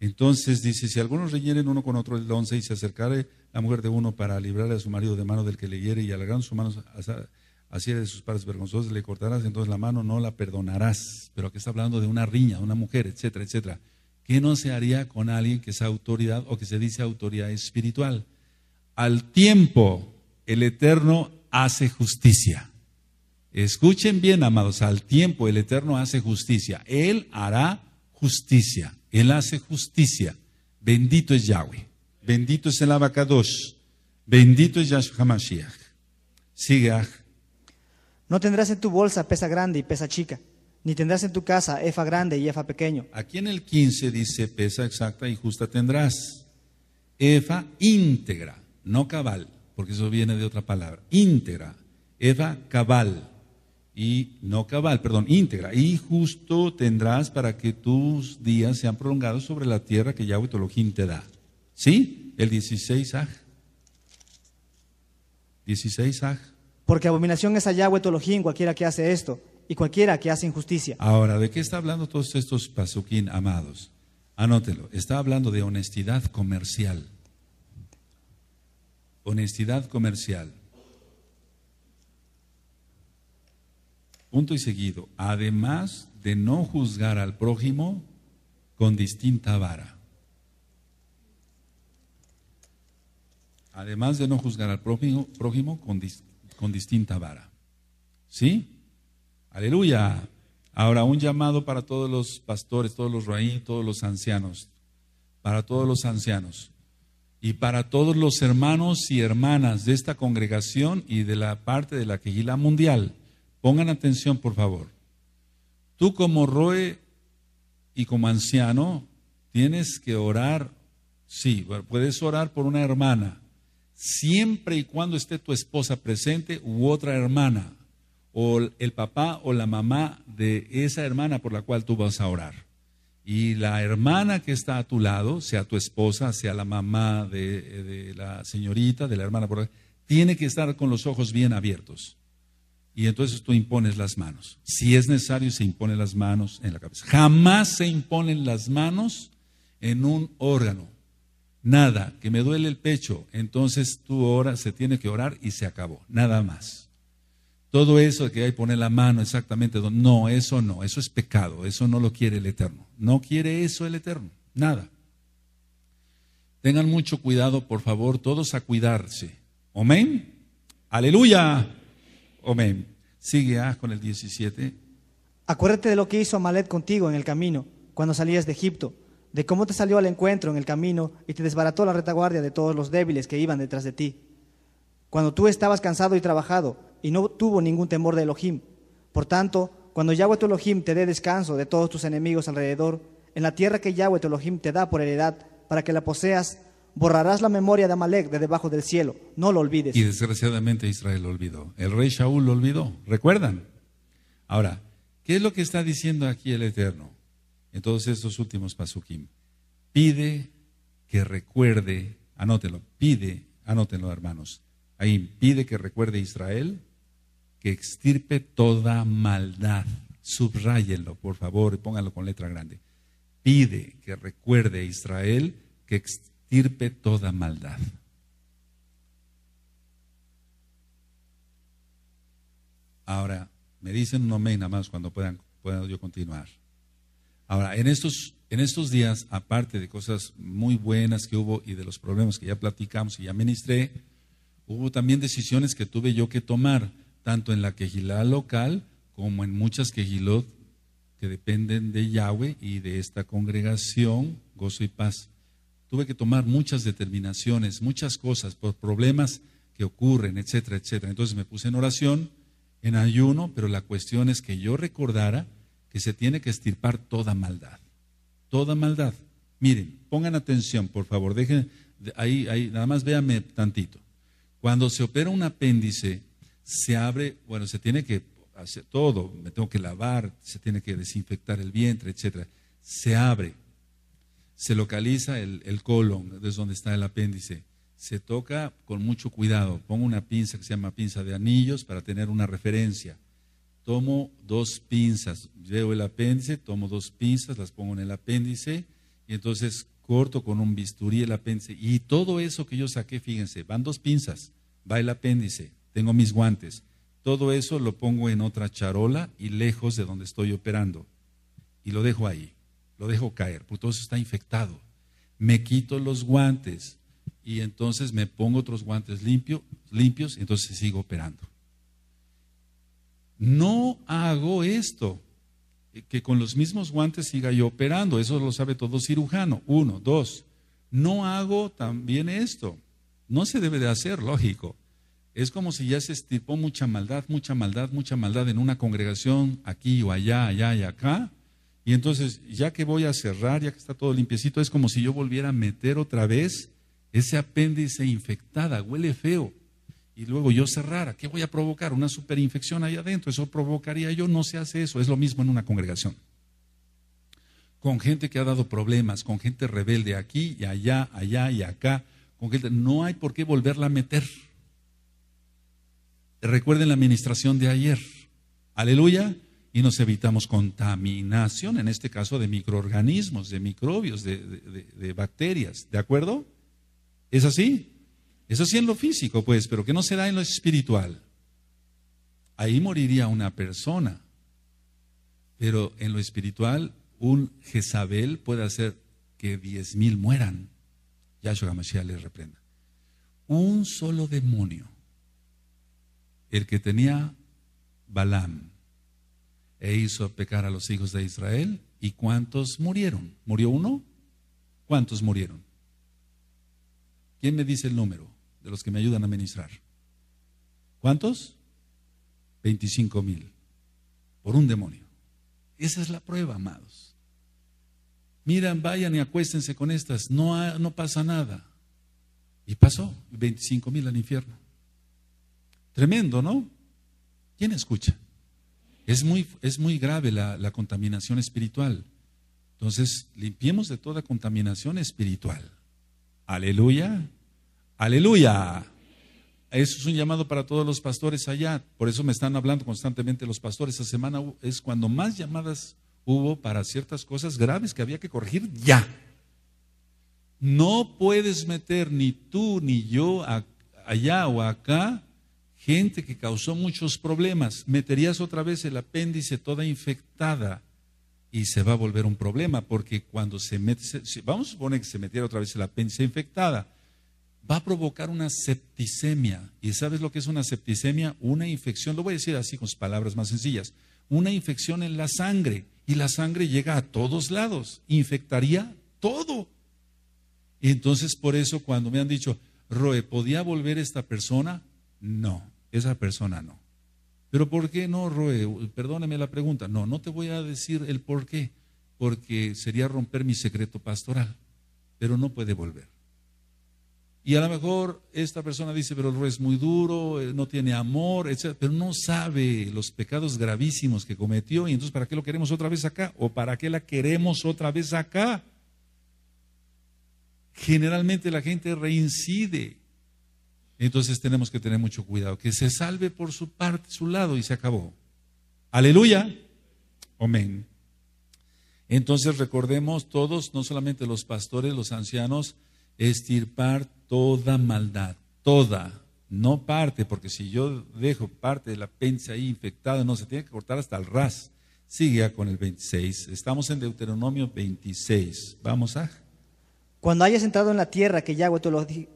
Entonces dice, si algunos riñeren uno con otro el once y se acercare la mujer de uno para librarle a su marido de mano del que le hiere y alargaron sus manos así de sus padres vergonzosos le cortarás entonces la mano, no la perdonarás. Pero aquí está hablando de una riña, de una mujer, etcétera, etcétera. ¿Qué no se haría con alguien que es autoridad o que se dice autoridad espiritual? Al tiempo, el Eterno hace justicia. Escuchen bien, amados, al tiempo el Eterno hace justicia. Él hará justicia. Él hace justicia. Bendito es Yahweh. Bendito es el Abacadosh. Bendito es Yahshua Hamashiach, Sigue no tendrás en tu bolsa pesa grande y pesa chica, ni tendrás en tu casa efa grande y efa pequeño. Aquí en el 15 dice, pesa exacta y justa tendrás. Efa íntegra, no cabal, porque eso viene de otra palabra. Íntegra, efa cabal y no cabal, perdón, íntegra. Y justo tendrás para que tus días sean prolongados sobre la tierra que Yahweh Tolojín te da. ¿Sí? El 16 aj. 16 aj. Porque abominación es a Yahweh cualquiera que hace esto y cualquiera que hace injusticia. Ahora, ¿de qué está hablando todos estos pasuquín amados? Anótelo, está hablando de honestidad comercial. Honestidad comercial. Punto y seguido. Además de no juzgar al prójimo con distinta vara. Además de no juzgar al prójimo, prójimo con, vara con distinta vara. ¿Sí? Aleluya. Ahora, un llamado para todos los pastores, todos los raín, todos los ancianos, para todos los ancianos y para todos los hermanos y hermanas de esta congregación y de la parte de la quejila mundial. Pongan atención, por favor. Tú como Roe y como anciano tienes que orar, sí, puedes orar por una hermana, siempre y cuando esté tu esposa presente u otra hermana, o el papá o la mamá de esa hermana por la cual tú vas a orar. Y la hermana que está a tu lado, sea tu esposa, sea la mamá de, la señorita, de la hermana, tiene que estar con los ojos bien abiertos. Y entonces tú impones las manos. Si es necesario, se imponen las manos en la cabeza. Jamás se imponen las manos en un órgano nada, que me duele el pecho, entonces tú ora, se tiene que orar y se acabó, nada más. Todo eso de que hay poner la mano exactamente no, eso no, eso es pecado, eso no lo quiere el Eterno. No quiere eso el Eterno, nada. Tengan mucho cuidado, por favor, todos a cuidarse. Amén. Aleluya. Amén. Sigue con el 17. Acuérdate de lo que hizo Amalet contigo en el camino, cuando salías de Egipto de cómo te salió al encuentro en el camino y te desbarató la retaguardia de todos los débiles que iban detrás de ti. Cuando tú estabas cansado y trabajado y no tuvo ningún temor de Elohim. Por tanto, cuando Yahweh tu Elohim te dé descanso de todos tus enemigos alrededor, en la tierra que Yahweh tu Elohim te da por heredad, para que la poseas, borrarás la memoria de Amalek de debajo del cielo. No lo olvides. Y desgraciadamente Israel lo olvidó. El rey Shaul lo olvidó. ¿Recuerdan? Ahora, ¿qué es lo que está diciendo aquí el Eterno? en todos estos últimos pasukim. Pide que recuerde, anótenlo, pide, anótenlo hermanos, ahí pide que recuerde Israel que extirpe toda maldad. Subrayenlo, por favor, y pónganlo con letra grande. Pide que recuerde Israel que extirpe toda maldad. Ahora, me dicen un amén nada más cuando puedan, puedan yo continuar. Ahora, en estos, en estos días, aparte de cosas muy buenas que hubo y de los problemas que ya platicamos y ya ministré, hubo también decisiones que tuve yo que tomar, tanto en la quejilá local como en muchas quejilot que dependen de Yahweh y de esta congregación, gozo y paz. Tuve que tomar muchas determinaciones, muchas cosas por problemas que ocurren, etcétera, etcétera. Entonces me puse en oración, en ayuno, pero la cuestión es que yo recordara que se tiene que estirpar toda maldad. Toda maldad. Miren, pongan atención, por favor, dejen, ahí, ahí, nada más véanme tantito. Cuando se opera un apéndice, se abre, bueno, se tiene que hacer todo, me tengo que lavar, se tiene que desinfectar el vientre, etcétera, Se abre, se localiza el, el colon, es donde está el apéndice. Se toca con mucho cuidado. Pongo una pinza que se llama pinza de anillos para tener una referencia tomo dos pinzas, llevo el apéndice, tomo dos pinzas, las pongo en el apéndice y entonces corto con un bisturí el apéndice. Y todo eso que yo saqué, fíjense, van dos pinzas, va el apéndice, tengo mis guantes. Todo eso lo pongo en otra charola y lejos de donde estoy operando. Y lo dejo ahí, lo dejo caer, porque todo eso está infectado. Me quito los guantes y entonces me pongo otros guantes limpios limpios, entonces sigo operando no hago esto, eh, que con los mismos guantes siga yo operando, eso lo sabe todo cirujano, uno, dos, no hago también esto, no se debe de hacer, lógico. Es como si ya se estipó mucha maldad, mucha maldad, mucha maldad en una congregación, aquí o allá, allá y acá. Y entonces, ya que voy a cerrar, ya que está todo limpiecito, es como si yo volviera a meter otra vez ese apéndice infectada, huele feo y luego yo cerrara, ¿qué voy a provocar? Una superinfección ahí adentro, eso provocaría yo, no se hace eso, es lo mismo en una congregación. Con gente que ha dado problemas, con gente rebelde aquí y allá, allá y acá, con gente, no hay por qué volverla a meter. Recuerden la administración de ayer, aleluya, y nos evitamos contaminación, en este caso de microorganismos, de microbios, de, de bacterias, ¿de acuerdo? ¿Es así? Eso sí en lo físico, pues, pero que no será en lo espiritual. Ahí moriría una persona. Pero en lo espiritual, un Jezabel puede hacer que diez mil mueran. Yahshua Mashiach le reprenda. Un solo demonio, el que tenía Balaam, e hizo pecar a los hijos de Israel. ¿Y cuántos murieron? ¿Murió uno? ¿Cuántos murieron? ¿Quién me dice el número? de los que me ayudan a ministrar. ¿Cuántos? 25 mil. Por un demonio. Esa es la prueba, amados. Miran, vayan y acuéstense con estas. No, no pasa nada. Y pasó. 25 mil al infierno. Tremendo, ¿no? ¿Quién escucha? Es muy, es muy grave la, la contaminación espiritual. Entonces, limpiemos de toda contaminación espiritual. Aleluya. Aleluya. Eso es un llamado para todos los pastores allá. Por eso me están hablando constantemente los pastores. Esta semana es cuando más llamadas hubo para ciertas cosas graves que había que corregir ya. No puedes meter ni tú ni yo allá o acá gente que causó muchos problemas. Meterías otra vez el apéndice toda infectada y se va a volver un problema porque cuando se mete, vamos a suponer que se metiera otra vez el apéndice infectada va a provocar una septicemia. ¿Y sabes lo que es una septicemia? Una infección, lo voy a decir así con palabras más sencillas, una infección en la sangre. Y la sangre llega a todos lados, infectaría todo. entonces por eso cuando me han dicho, Roe, ¿podía volver esta persona? No, esa persona no. Pero ¿por qué no, Roe? Perdóneme la pregunta. No, no te voy a decir el por qué, porque sería romper mi secreto pastoral, pero no puede volver. Y a lo mejor esta persona dice, pero el rey es muy duro, eh, no tiene amor, etc. Pero no sabe los pecados gravísimos que cometió y entonces ¿para qué lo queremos otra vez acá? ¿O para qué la queremos otra vez acá? Generalmente la gente reincide. Entonces tenemos que tener mucho cuidado, que se salve por su parte, su lado y se acabó. Aleluya. Amén. Entonces recordemos todos, no solamente los pastores, los ancianos, estirpar toda maldad, toda, no parte, porque si yo dejo parte de la pensa ahí infectada, no, se tiene que cortar hasta el ras. Sigue con el 26. Estamos en Deuteronomio 26. Vamos a. Cuando hayas entrado en la tierra que Yahweh tu Elohim,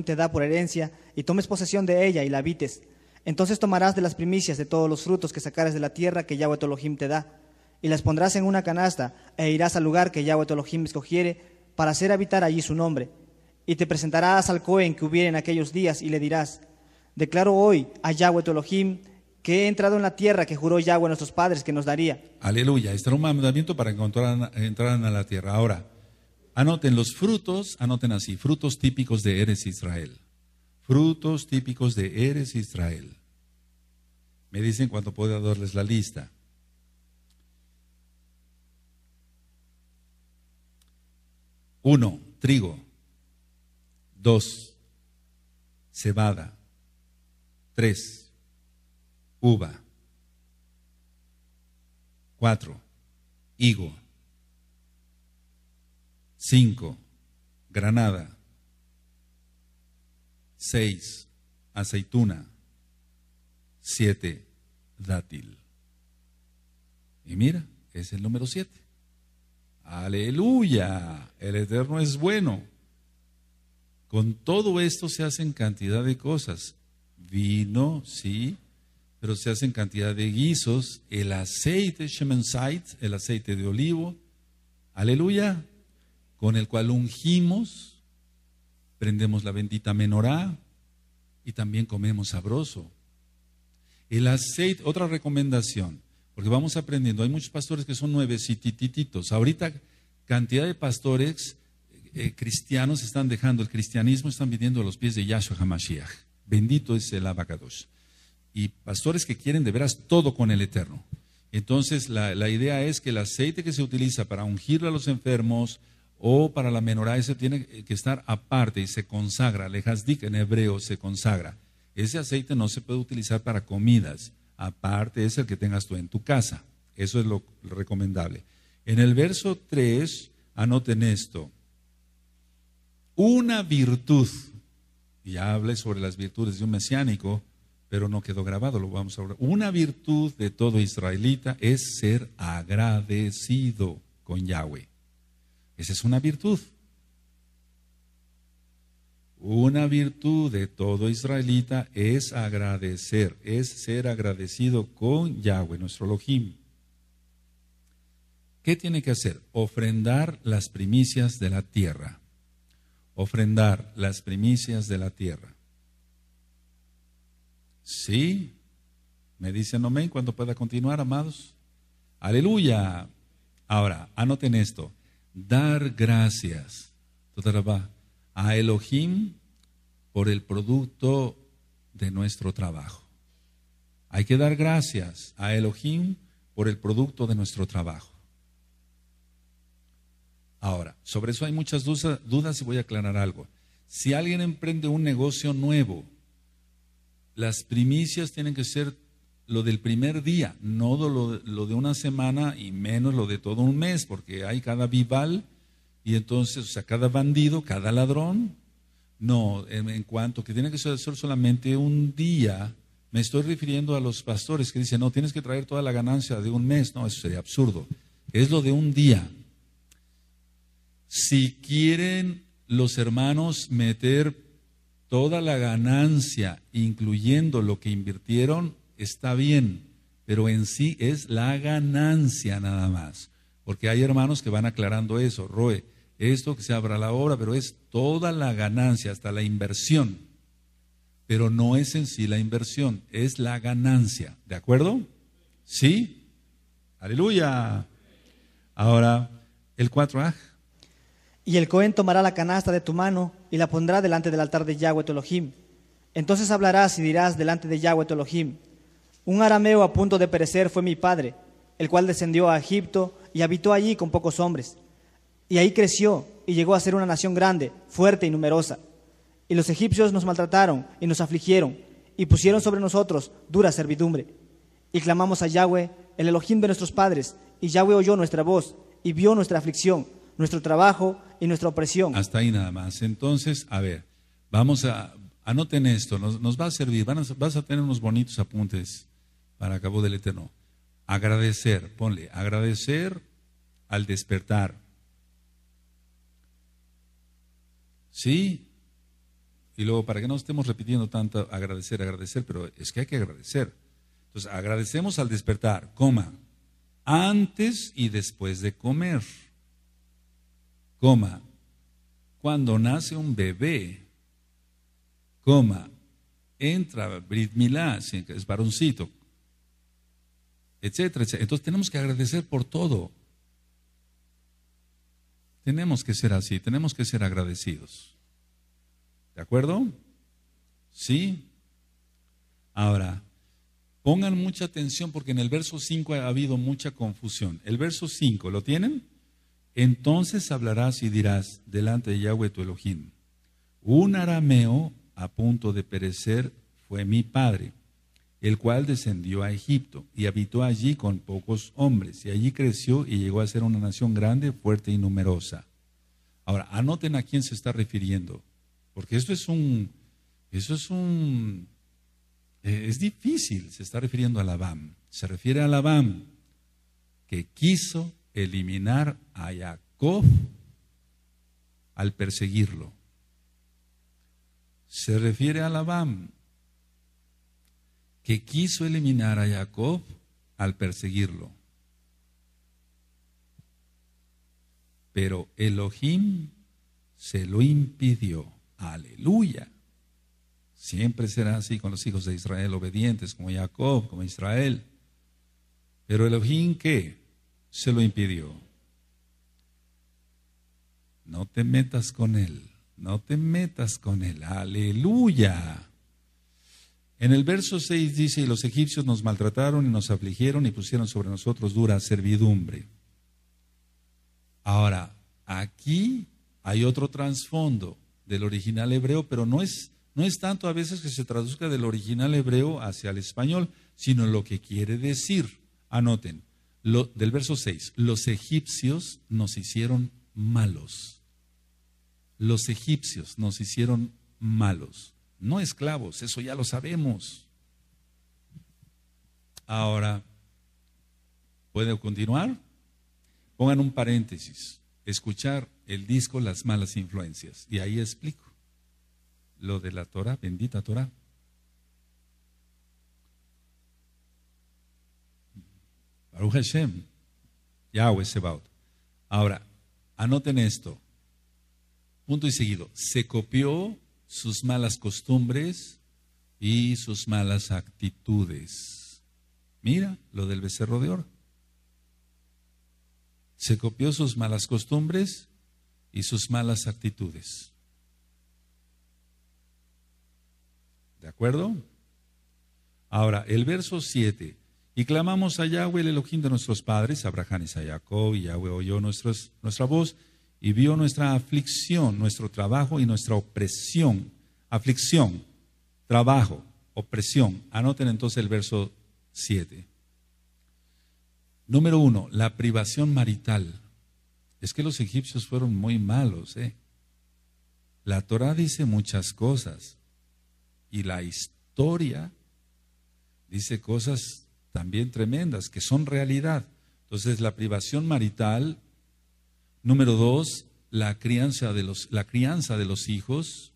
tu te da por herencia y tomes posesión de ella y la habites, entonces tomarás de las primicias de todos los frutos que sacares de la tierra que Yahweh tu Elohim te da y las pondrás en una canasta e irás al lugar que Yahweh tu Elohim escogiere para hacer habitar allí su nombre. Y te presentarás al Cohen que hubiera en aquellos días y le dirás, declaro hoy a Yahweh tu que he entrado en la tierra que juró Yahweh a nuestros padres que nos daría. Aleluya, este era un mandamiento para encontrar entraran a la tierra. Ahora, anoten los frutos, anoten así, frutos típicos de Eres Israel. Frutos típicos de Eres Israel. Me dicen cuando puedo darles la lista. 1. Trigo. 2. Cebada. 3. Uva. 4. Higo. 5. Granada. 6. Aceituna. 7. Dátil. Y mira, es el número 7. Aleluya, el Eterno es bueno. Con todo esto se hacen cantidad de cosas. Vino, sí, pero se hacen cantidad de guisos. El aceite, Shemensait, el aceite de olivo. Aleluya, con el cual ungimos, prendemos la bendita menorá y también comemos sabroso. El aceite, otra recomendación, porque vamos aprendiendo. Hay muchos pastores que son nuevecitititos. Ahorita cantidad de pastores eh, eh, cristianos están dejando el cristianismo, están viniendo a los pies de Yahshua HaMashiach. Bendito es el Abacados. Y pastores que quieren de veras todo con el Eterno. Entonces, la, idea es que el aceite que se utiliza para ungir a los enfermos o para la menorá, ese tiene que estar aparte y se consagra. Lejasdik en hebreo se consagra. Ese aceite no se puede utilizar para comidas aparte es el que tengas tú en tu casa. Eso es lo recomendable. En el verso 3, anoten esto. Una virtud, ya hablé sobre las virtudes de un mesiánico, pero no quedó grabado, lo vamos a ver, Una virtud de todo israelita es ser agradecido con Yahweh. Esa es una virtud. Una virtud de todo israelita es agradecer, es ser agradecido con Yahweh, nuestro Elohim. ¿Qué tiene que hacer? Ofrendar las primicias de la tierra. Ofrendar las primicias de la tierra. Sí, me dicen amén cuando pueda continuar, amados. Aleluya. Ahora, anoten esto. Dar gracias a Elohim por el producto de nuestro trabajo. Hay que dar gracias a Elohim por el producto de nuestro trabajo. Ahora, sobre eso hay muchas dudas y voy a aclarar algo. Si alguien emprende un negocio nuevo, las primicias tienen que ser lo del primer día, no lo, de una semana y menos lo de todo un mes, porque hay cada bival, y entonces, o sea, cada bandido, cada ladrón, no, en, cuanto que tiene que ser solamente un día, me estoy refiriendo a los pastores que dicen, no, tienes que traer toda la ganancia de un mes, no, eso sería absurdo, es lo de un día. Si quieren los hermanos meter toda la ganancia, incluyendo lo que invirtieron, está bien, pero en sí es la ganancia nada más porque hay hermanos que van aclarando eso, Roe, esto que se abra la obra, pero es toda la ganancia, hasta la inversión. Pero no es en sí la inversión, es la ganancia, ¿de acuerdo? ¿Sí? Aleluya. Ahora, el 4A. ¿ah? Y el Cohen tomará la canasta de tu mano y la pondrá delante del altar de Yahweh Entonces hablarás y dirás delante de Yahweh Elohim, un arameo a punto de perecer fue mi padre, el cual descendió a Egipto y habitó allí con pocos hombres. Y ahí creció y llegó a ser una nación grande, fuerte y numerosa. Y los egipcios nos maltrataron y nos afligieron y pusieron sobre nosotros dura servidumbre. Y clamamos a Yahweh, el Elohim de nuestros padres, y Yahweh oyó nuestra voz y vio nuestra aflicción, nuestro trabajo y nuestra opresión. Hasta ahí nada más. Entonces, a ver, vamos a, anoten esto, nos, va a servir, Van vas a tener unos bonitos apuntes para Cabo del Eterno. Agradecer, ponle, agradecer al despertar. ¿Sí? Y luego, para que no estemos repitiendo tanto agradecer, agradecer, pero es que hay que agradecer. Entonces, agradecemos al despertar, coma, antes y después de comer, coma, cuando nace un bebé, coma, entra Brit Milá, es varoncito, etcétera, etcétera. Entonces tenemos que agradecer por todo. Tenemos que ser así, tenemos que ser agradecidos. ¿De acuerdo? Sí. Ahora, pongan mucha atención porque en el verso 5 ha habido mucha confusión. El verso 5, ¿lo tienen? Entonces hablarás y dirás delante de Yahweh tu Elohim, un arameo a punto de perecer fue mi padre el cual descendió a Egipto y habitó allí con pocos hombres, y allí creció y llegó a ser una nación grande, fuerte y numerosa. Ahora, anoten a quién se está refiriendo, porque esto es un, eso es un, eh, es difícil, se está refiriendo a Labán. Se refiere a Labán, que quiso eliminar a Jacob al perseguirlo. Se refiere a Labán, que quiso eliminar a Jacob al perseguirlo. Pero Elohim se lo impidió. Aleluya. Siempre será así con los hijos de Israel obedientes, como Jacob, como Israel. Pero Elohim, ¿qué? Se lo impidió. No te metas con él, no te metas con él. Aleluya. En el verso 6 dice, y los egipcios nos maltrataron y nos afligieron y pusieron sobre nosotros dura servidumbre. Ahora, aquí hay otro trasfondo del original hebreo, pero no es, no es tanto a veces que se traduzca del original hebreo hacia el español, sino lo que quiere decir. Anoten, del verso 6, los egipcios nos hicieron malos. Los egipcios nos hicieron malos no esclavos, eso ya lo sabemos. Ahora, ¿puedo continuar? Pongan un paréntesis, escuchar el disco Las Malas Influencias, y ahí explico lo de la Torah, bendita Torah. Baruch Hashem, Yahweh Sebaot. Ahora, anoten esto. Punto y seguido. Se copió sus malas costumbres y sus malas actitudes. Mira lo del becerro de oro. Se copió sus malas costumbres y sus malas actitudes. ¿De acuerdo? Ahora, el verso 7. Y clamamos a Yahweh, el Elohim de nuestros padres, Abraham y a y Yahweh oyó nuestra voz y vio nuestra aflicción, nuestro trabajo y nuestra opresión. Aflicción, trabajo, opresión. Anoten entonces el verso 7. Número uno, la privación marital. Es que los egipcios fueron muy malos, ¿eh? La Torah dice muchas cosas y la historia dice cosas también tremendas que son realidad. Entonces la privación marital Número dos, la crianza de los, la crianza de los hijos.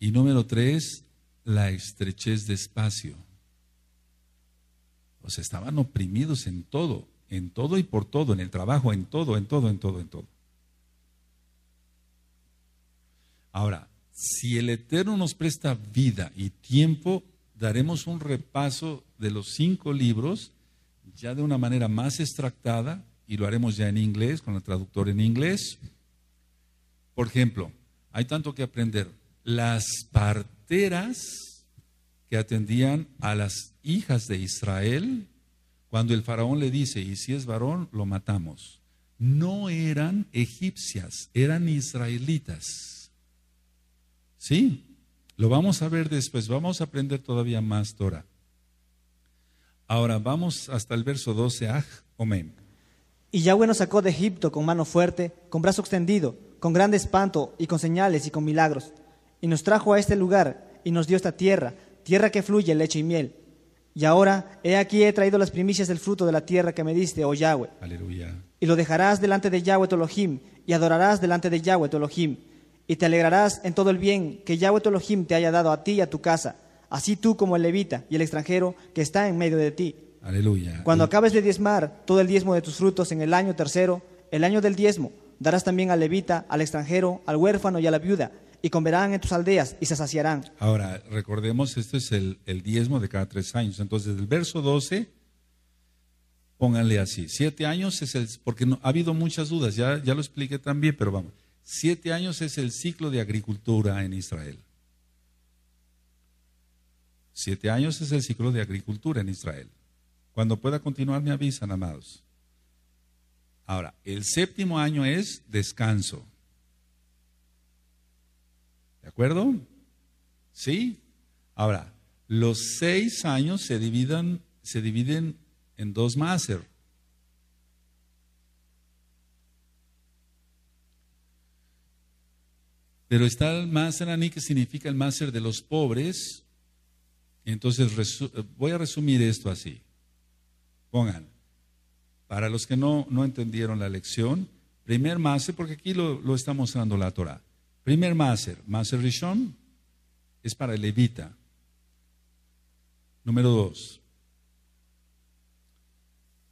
Y número tres, la estrechez de espacio. O sea, estaban oprimidos en todo, en todo y por todo, en el trabajo, en todo, en todo, en todo, en todo. Ahora, si el Eterno nos presta vida y tiempo, daremos un repaso de los cinco libros ya de una manera más extractada y lo haremos ya en inglés, con el traductor en inglés. Por ejemplo, hay tanto que aprender. Las parteras que atendían a las hijas de Israel, cuando el faraón le dice, y si es varón, lo matamos. No eran egipcias, eran israelitas. ¿Sí? Lo vamos a ver después, vamos a aprender todavía más Torah. Ahora vamos hasta el verso 12, Aj, Omen. Y Yahweh nos sacó de Egipto con mano fuerte, con brazo extendido, con grande espanto y con señales y con milagros. Y nos trajo a este lugar y nos dio esta tierra, tierra que fluye leche y miel. Y ahora, he aquí he traído las primicias del fruto de la tierra que me diste, oh Yahweh. Aleluya. Y lo dejarás delante de Yahweh Elohim y adorarás delante de Yahweh Elohim y te alegrarás en todo el bien que Yahweh tu Elohim te haya dado a ti y a tu casa, así tú como el levita y el extranjero que está en medio de ti. Aleluya. Cuando acabes de diezmar todo el diezmo de tus frutos en el año tercero, el año del diezmo, darás también al levita, al extranjero, al huérfano y a la viuda, y comerán en tus aldeas y se saciarán. Ahora, recordemos, esto es el, diezmo de cada tres años. Entonces, el verso 12 pónganle así. Siete años es el, porque ha habido muchas dudas, ya, ya lo expliqué también, pero vamos. Siete años es el ciclo de agricultura en Israel. Siete años es el ciclo de agricultura en Israel. Cuando pueda continuar me avisan, amados. Ahora, el séptimo año es descanso. ¿De acuerdo? ¿Sí? Ahora, los seis años se, se dividen en dos máser. Pero está el Maser que significa el Maser de los pobres. Entonces, voy a resumir esto así. Pongan, para los que no, no entendieron la lección, primer Maser, porque aquí lo, está mostrando la Torah. Primer Maser, Maser Rishon, es para el levita. Número dos,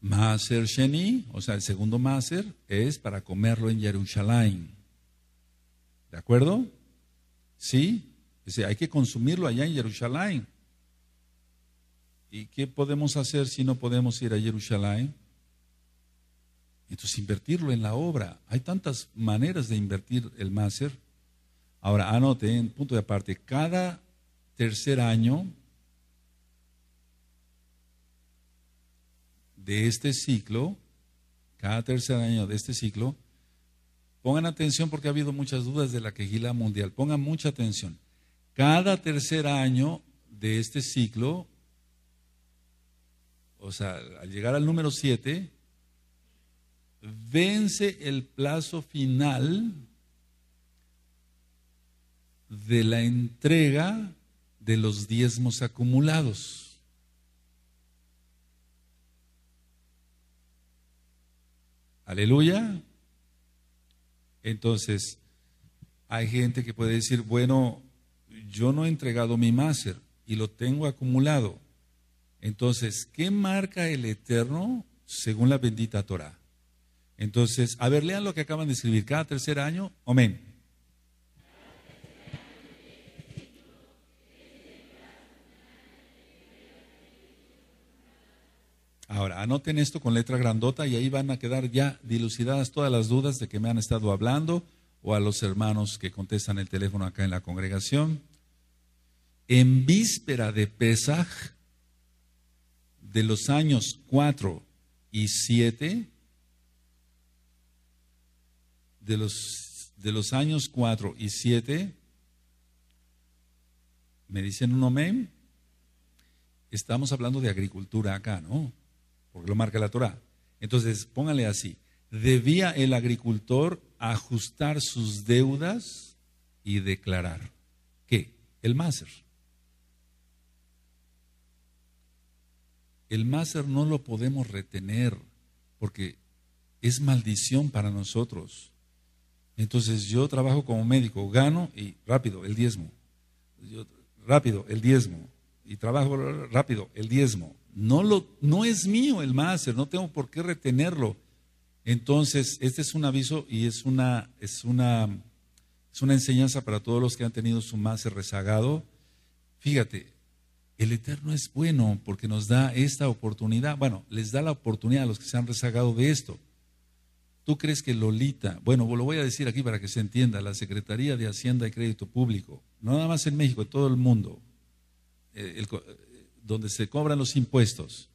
Maser Sheni, o sea, el segundo Maser, es para comerlo en Yerushalayim. ¿De acuerdo? Sí, dice, hay que consumirlo allá en Jerusalén. ¿Y qué podemos hacer si no podemos ir a Jerusalén? Entonces, invertirlo en la obra. Hay tantas maneras de invertir el máster. Ahora, anoten, punto de aparte, cada tercer año de este ciclo, cada tercer año de este ciclo, Pongan atención porque ha habido muchas dudas de la quejila mundial. Pongan mucha atención. Cada tercer año de este ciclo, o sea, al llegar al número 7, vence el plazo final de la entrega de los diezmos acumulados. Aleluya. Entonces, hay gente que puede decir, bueno, yo no he entregado mi máster y lo tengo acumulado. Entonces, ¿qué marca el Eterno según la bendita Torah? Entonces, a ver, lean lo que acaban de escribir. Cada tercer año, amén. Ahora, anoten esto con letra grandota y ahí van a quedar ya dilucidadas todas las dudas de que me han estado hablando o a los hermanos que contestan el teléfono acá en la congregación. En víspera de Pesaj de los años 4 y 7, de los, de los años 4 y 7, ¿me dicen un amén? Estamos hablando de agricultura acá, ¿no? porque lo marca la Torah. Entonces, póngale así, debía el agricultor ajustar sus deudas y declarar. ¿Qué? El máser. El máser no lo podemos retener porque es maldición para nosotros. Entonces yo trabajo como médico, gano y rápido, el diezmo. rápido, el diezmo. Y trabajo rápido, el diezmo. No, lo, no es mío el máster, no tengo por qué retenerlo. Entonces, este es un aviso y es una, es una, es una enseñanza para todos los que han tenido su máster rezagado. Fíjate, el Eterno es bueno porque nos da esta oportunidad. Bueno, les da la oportunidad a los que se han rezagado de esto. ¿Tú crees que Lolita, bueno, lo voy a decir aquí para que se entienda, la Secretaría de Hacienda y Crédito Público, no nada más en México, en todo el mundo, eh, el, donde se cobran los impuestos,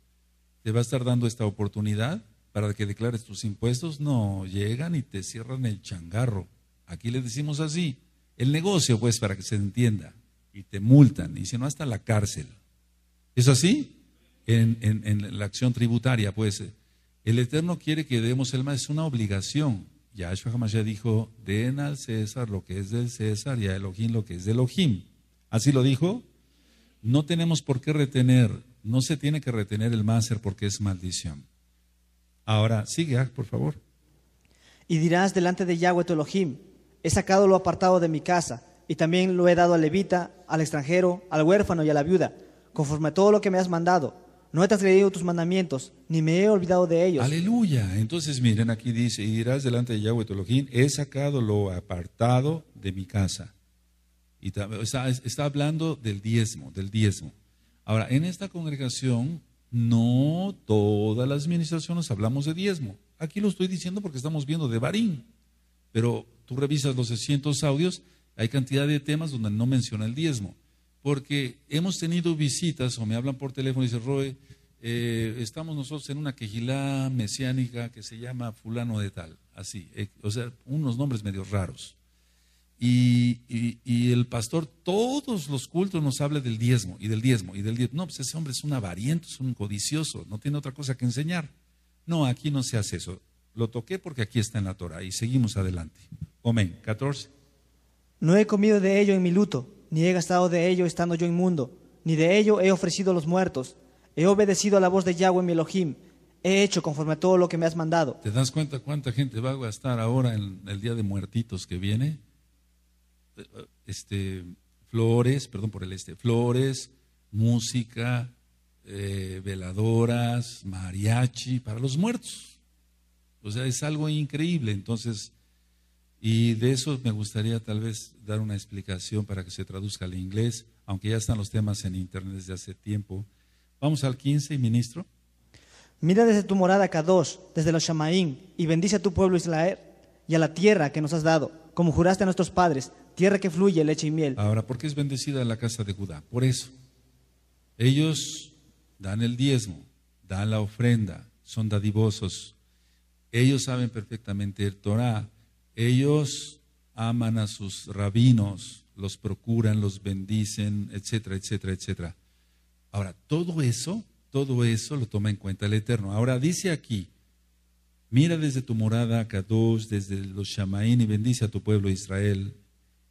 ¿te va a estar dando esta oportunidad para que declares tus impuestos? No, llegan y te cierran el changarro. Aquí le decimos así, el negocio, pues, para que se entienda, y te multan, y si no, hasta la cárcel. ¿Es así? En, la acción tributaria, pues, el Eterno quiere que demos el más, es una obligación. Yahshua ya dijo, den al César lo que es del César y a Elohim lo que es de Elohim. ¿Así lo dijo? No tenemos por qué retener, no se tiene que retener el máser porque es maldición. Ahora, sigue, ah, por favor. Y dirás delante de Yahweh tu he sacado lo apartado de mi casa, y también lo he dado al levita, al extranjero, al huérfano y a la viuda, conforme a todo lo que me has mandado. No he transgredido tus mandamientos, ni me he olvidado de ellos. Aleluya. Entonces miren, aquí dice, y dirás delante de Yahweh tu he sacado lo apartado de mi casa está, hablando del diezmo, del diezmo. Ahora, en esta congregación, no todas las administraciones hablamos de diezmo. Aquí lo estoy diciendo porque estamos viendo de Barín. Pero tú revisas los 600 audios, hay cantidad de temas donde no menciona el diezmo. Porque hemos tenido visitas o me hablan por teléfono y dicen, Roe, eh, estamos nosotros en una quejilá mesiánica que se llama fulano de tal, así, eh, o sea, unos nombres medio raros. Y, el pastor todos los cultos nos habla del diezmo y del diezmo y del diezmo. No, pues ese hombre es un avariento, es un codicioso, no tiene otra cosa que enseñar. No, aquí no se hace eso. Lo toqué porque aquí está en la Torah y seguimos adelante. Amén. 14. No he comido de ello en mi luto, ni he gastado de ello estando yo inmundo, ni de ello he ofrecido a los muertos. He obedecido a la voz de Yahweh mi Elohim. He hecho conforme a todo lo que me has mandado. ¿Te das cuenta cuánta gente va a gastar ahora en el día de muertitos que viene? este, flores, perdón por el este, flores, música, eh, veladoras, mariachi para los muertos. O sea, es algo increíble. Entonces, y de eso me gustaría tal vez dar una explicación para que se traduzca al inglés, aunque ya están los temas en internet desde hace tiempo. Vamos al 15, ministro. Mira desde tu morada Kadosh, desde los Shamaín, y bendice a tu pueblo Israel y a la tierra que nos has dado, como juraste a nuestros padres, tierra que fluye leche y miel. Ahora, ¿por qué es bendecida la casa de Judá? Por eso. Ellos dan el diezmo, dan la ofrenda, son dadivosos. Ellos saben perfectamente el Torah. Ellos aman a sus rabinos, los procuran, los bendicen, etcétera, etcétera, etcétera. Ahora, todo eso, todo eso lo toma en cuenta el Eterno. Ahora dice aquí, mira desde tu morada, Kadosh, desde los Shamaín y bendice a tu pueblo Israel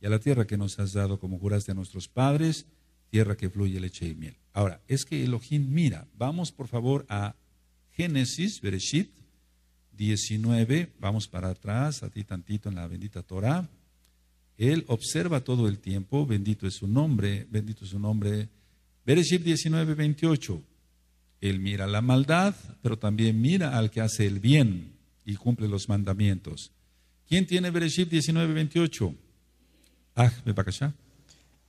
y a la tierra que nos has dado como juraste a nuestros padres, tierra que fluye leche y miel. Ahora, es que Elohim mira, vamos por favor a Génesis, Bereshit 19, vamos para atrás, a ti tantito en la bendita Torah. Él observa todo el tiempo, bendito es su nombre, bendito es su nombre. Bereshit 19, 28. Él mira la maldad, pero también mira al que hace el bien y cumple los mandamientos. ¿Quién tiene Bereshit 19, 28? Ah,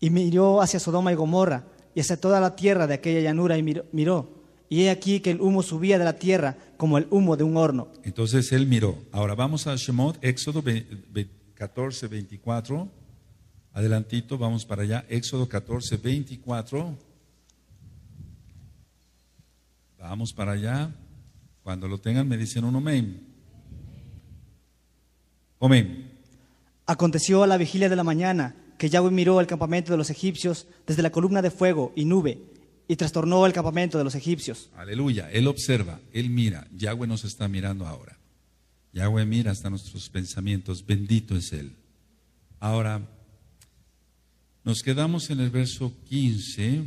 y miró hacia Sodoma y Gomorra y hacia toda la tierra de aquella llanura y miró. Y he aquí que el humo subía de la tierra como el humo de un horno. Entonces él miró. Ahora vamos a Shemot, Éxodo 14, 24. Adelantito, vamos para allá. Éxodo 14, 24. Vamos para allá. Cuando lo tengan me dicen un amén. Amén. Aconteció a la vigilia de la mañana que Yahweh miró el campamento de los egipcios desde la columna de fuego y nube y trastornó el campamento de los egipcios. Aleluya, Él observa, Él mira, Yahweh nos está mirando ahora. Yahweh mira hasta nuestros pensamientos, bendito es Él. Ahora, nos quedamos en el verso 15,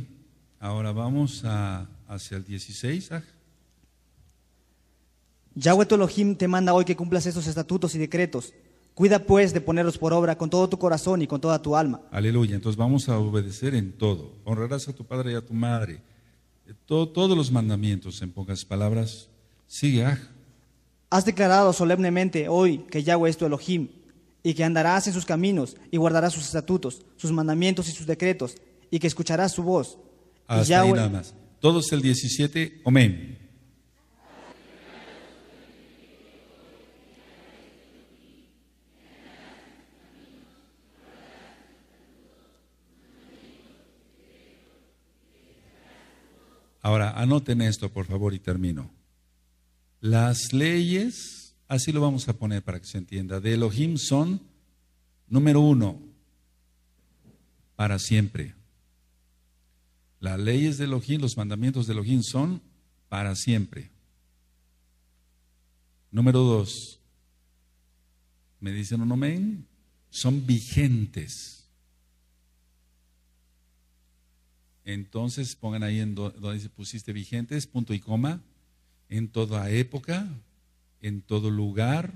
ahora vamos hacia el 16. Ah. Yahweh Tolohim te manda hoy que cumplas esos estatutos y decretos Cuida pues de ponerlos por obra con todo tu corazón y con toda tu alma. Aleluya, entonces vamos a obedecer en todo. Honrarás a tu padre y a tu madre. Todo, todos los mandamientos, en pocas palabras, sigue. Ah. Has declarado solemnemente hoy que Yahweh es tu Elohim y que andarás en sus caminos y guardarás sus estatutos, sus mandamientos y sus decretos y que escucharás su voz. más. Todos el 17, amén. Ahora, anoten esto, por favor, y termino. Las leyes, así lo vamos a poner para que se entienda, de Elohim son, número uno, para siempre. Las leyes de Elohim, los mandamientos de Elohim son para siempre. Número dos, me dicen un amén, son vigentes. Entonces pongan ahí en donde dice pusiste vigentes, punto y coma, en toda época, en todo lugar.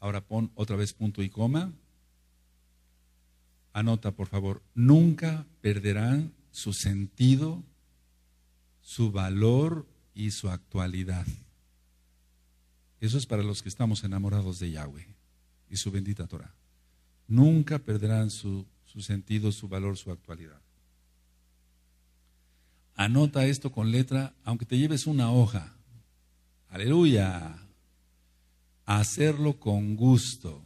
Ahora pon otra vez punto y coma. Anota, por favor, nunca perderán su sentido, su valor y su actualidad. Eso es para los que estamos enamorados de Yahweh y su bendita Torah. Nunca perderán su su sentido, su valor, su actualidad. Anota esto con letra, aunque te lleves una hoja. Aleluya. Hacerlo con gusto,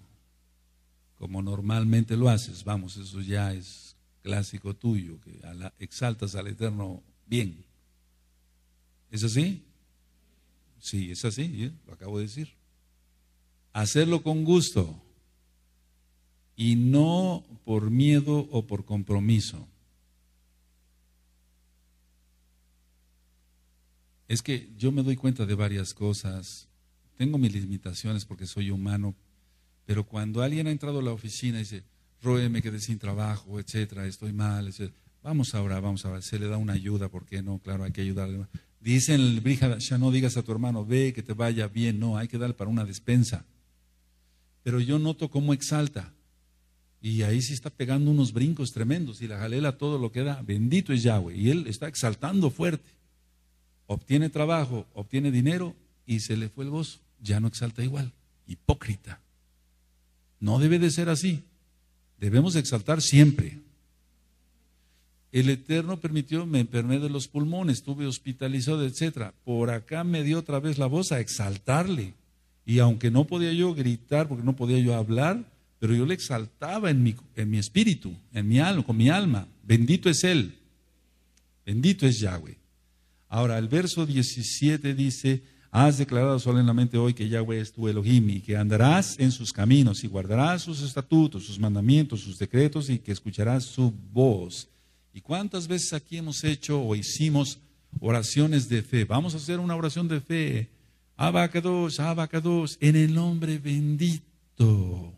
como normalmente lo haces. Vamos, eso ya es clásico tuyo, que exaltas al Eterno bien. ¿Es así? Sí, es así, ¿eh? lo acabo de decir. Hacerlo con gusto y no por miedo o por compromiso. Es que yo me doy cuenta de varias cosas. Tengo mis limitaciones porque soy humano, pero cuando alguien ha entrado a la oficina y dice, Roe, me quedé sin trabajo, etcétera, estoy mal, etcétera. Vamos ahora, vamos ahora, se le da una ayuda, ¿por qué no? Claro, hay que ayudarle. Dicen el ya no digas a tu hermano, ve que te vaya bien, no, hay que darle para una despensa. Pero yo noto cómo exalta. Y ahí sí está pegando unos brincos tremendos y la jalela todo lo que da. Bendito es Yahweh. Y él está exaltando fuerte. Obtiene trabajo, obtiene dinero y se le fue el gozo. Ya no exalta igual. Hipócrita. No debe de ser así. Debemos exaltar siempre. El Eterno permitió, me enfermé de los pulmones, estuve hospitalizado, etcétera. Por acá me dio otra vez la voz a exaltarle. Y aunque no podía yo gritar, porque no podía yo hablar, pero yo le exaltaba en mi, en mi espíritu, en mi alma, con mi alma. Bendito es Él, bendito es Yahweh. Ahora, el verso 17 dice, has declarado solemnemente hoy que Yahweh es tu Elohim y que andarás en sus caminos y guardarás sus estatutos, sus mandamientos, sus decretos y que escucharás su voz. ¿Y cuántas veces aquí hemos hecho o hicimos oraciones de fe? Vamos a hacer una oración de fe. Abacados, abacados, en el nombre bendito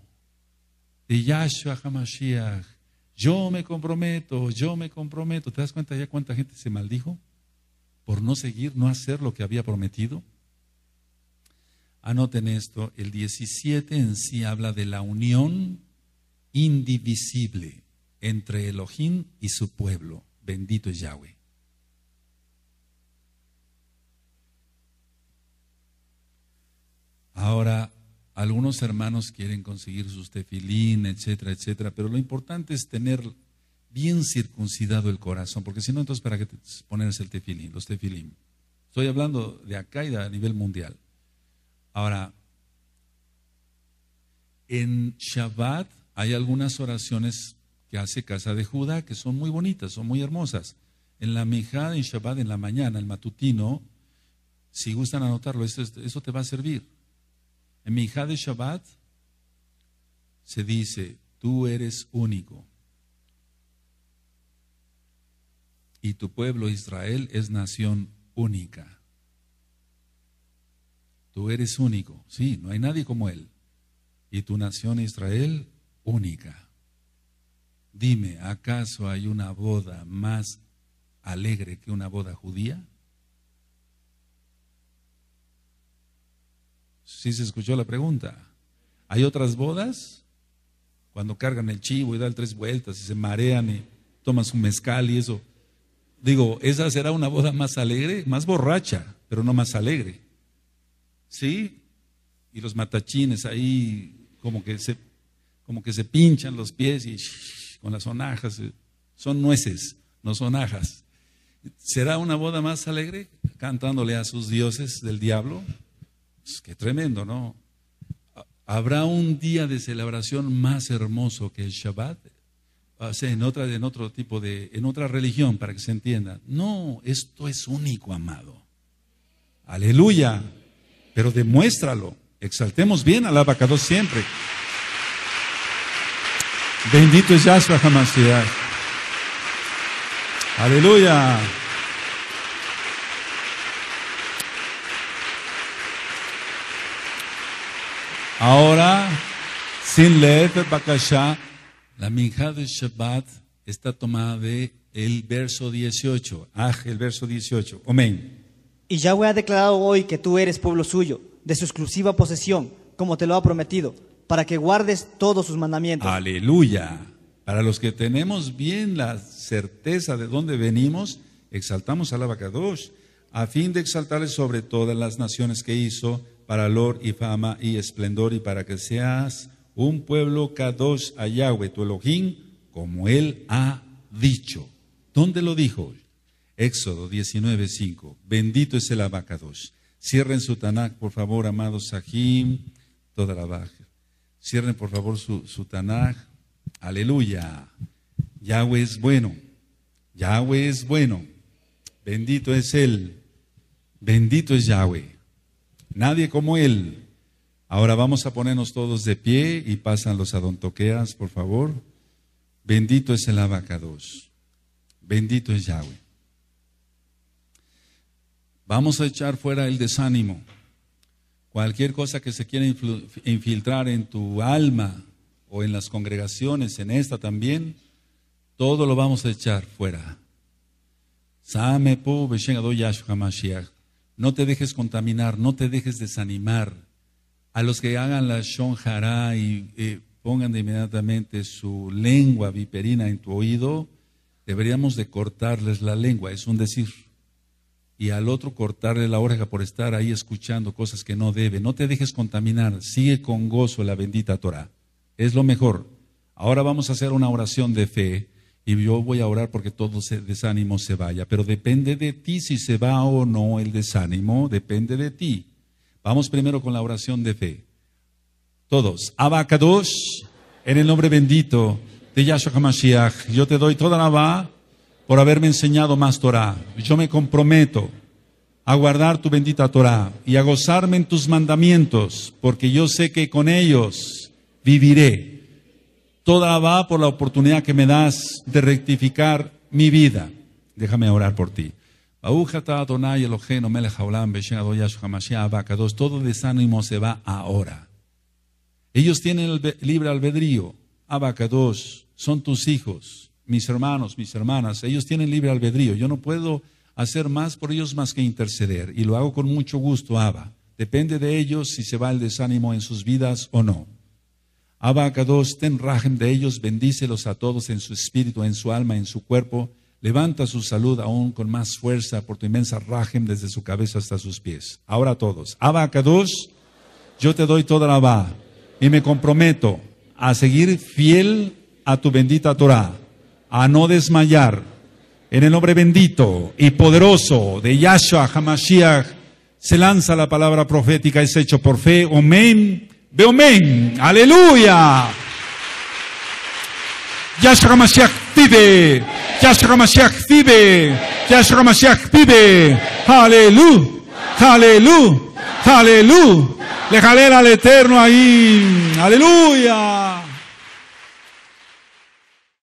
de Yahshua HaMashiach. Yo me comprometo, yo me comprometo. ¿Te das cuenta ya cuánta gente se maldijo por no seguir, no hacer lo que había prometido? Anoten esto, el 17 en sí habla de la unión indivisible entre Elohim y su pueblo. Bendito es Yahweh. Ahora, algunos hermanos quieren conseguir sus tefilín, etcétera, etcétera, pero lo importante es tener bien circuncidado el corazón, porque si no, entonces, ¿para qué pones el tefilín, los tefilín? Estoy hablando de acá y a nivel mundial. Ahora, en Shabbat hay algunas oraciones que hace Casa de Judá que son muy bonitas, son muy hermosas. En la Mejada en Shabbat, en la mañana, el matutino, si gustan anotarlo, eso, eso te va a servir. En mi hija de Shabbat se dice, tú eres único. Y tu pueblo Israel es nación única. Tú eres único, sí, no hay nadie como Él. Y tu nación Israel única. Dime, ¿acaso hay una boda más alegre que una boda judía? Sí se escuchó la pregunta. Hay otras bodas cuando cargan el chivo y dan tres vueltas y se marean y toman su mezcal y eso. Digo, esa será una boda más alegre, más borracha, pero no más alegre. ¿Sí? Y los matachines ahí como que se, como que se pinchan los pies y con las sonajas. Eh, son nueces, no sonajas. ¿Será una boda más alegre cantándole a sus dioses del diablo? qué tremendo, ¿no? ¿Habrá un día de celebración más hermoso que el Shabbat? O sea, en otra, otro tipo de, en otra religión, para que se entienda. No, esto es único, amado. Aleluya. Pero demuéstralo. Exaltemos bien al abacado siempre. Bendito es Yahshua Hamashiach. Aleluya. Ahora, sin leer Bakasha, la minja de Shabbat está tomada de el verso 18. Ah, el verso 18. Amén. Y Yahweh ha declarado hoy que tú eres pueblo suyo, de su exclusiva posesión, como te lo ha prometido, para que guardes todos sus mandamientos. Aleluya. Para los que tenemos bien la certeza de dónde venimos, exaltamos a la a fin de exaltarle sobre todas las naciones que hizo para lor y fama y esplendor y para que seas un pueblo Kadosh a Yahweh, tu Elohim, como él ha dicho. ¿Dónde lo dijo? Éxodo 19:5. Bendito es el Abacadosh. Cierren su Tanakh, por favor, amados Sahim, toda la baja. Cierren, por favor, su, su Tanakh. Aleluya. Yahweh es bueno. Yahweh es bueno. Bendito es Él. Bendito es Yahweh. Nadie como Él. Ahora vamos a ponernos todos de pie y pasan los adontoqueas, por favor. Bendito es el abacados. Bendito es Yahweh. Vamos a echar fuera el desánimo. Cualquier cosa que se quiera infiltrar en tu alma o en las congregaciones, en esta también, todo lo vamos a echar fuera. No te dejes contaminar, no te dejes desanimar. A los que hagan la shonjara y eh, pongan inmediatamente su lengua viperina en tu oído, deberíamos de cortarles la lengua, es un decir. Y al otro cortarle la oreja por estar ahí escuchando cosas que no debe. No te dejes contaminar, sigue con gozo la bendita Torah. Es lo mejor. Ahora vamos a hacer una oración de fe y yo voy a orar porque todo ese desánimo se vaya. Pero depende de ti si se va o no el desánimo, depende de ti. Vamos primero con la oración de fe. Todos, Abacados, en el nombre bendito de Yahshua HaMashiach, yo te doy toda la va por haberme enseñado más Torah. Yo me comprometo a guardar tu bendita Torah y a gozarme en tus mandamientos, porque yo sé que con ellos viviré. Toda va por la oportunidad que me das de rectificar mi vida. Déjame orar por ti. Todo desánimo se va ahora. Ellos tienen libre albedrío. dos son tus hijos, mis hermanos, mis hermanas. Ellos tienen libre albedrío. Yo no puedo hacer más por ellos más que interceder. Y lo hago con mucho gusto, Abba. Depende de ellos si se va el desánimo en sus vidas o no. Abacados, ten rajem de ellos, bendícelos a todos en su espíritu, en su alma, en su cuerpo. Levanta su salud aún con más fuerza por tu inmensa rajem desde su cabeza hasta sus pies. Ahora a todos. Abacados, yo te doy toda la va y me comprometo a seguir fiel a tu bendita Torah, a no desmayar. En el nombre bendito y poderoso de Yahshua Hamashiach se lanza la palabra profética, es hecho por fe. Amen. Beomen. Αλληλούια. Γεια σου Ραμασιάχ Πίπε. Γεια σου Ραμασιάχ Πίπε. Γεια σου Ραμασιάχ Πίπε. Αλληλού. Αλληλού. Αλληλού. Λεχαλέλα λετέρνο αΐν. Αλληλούια.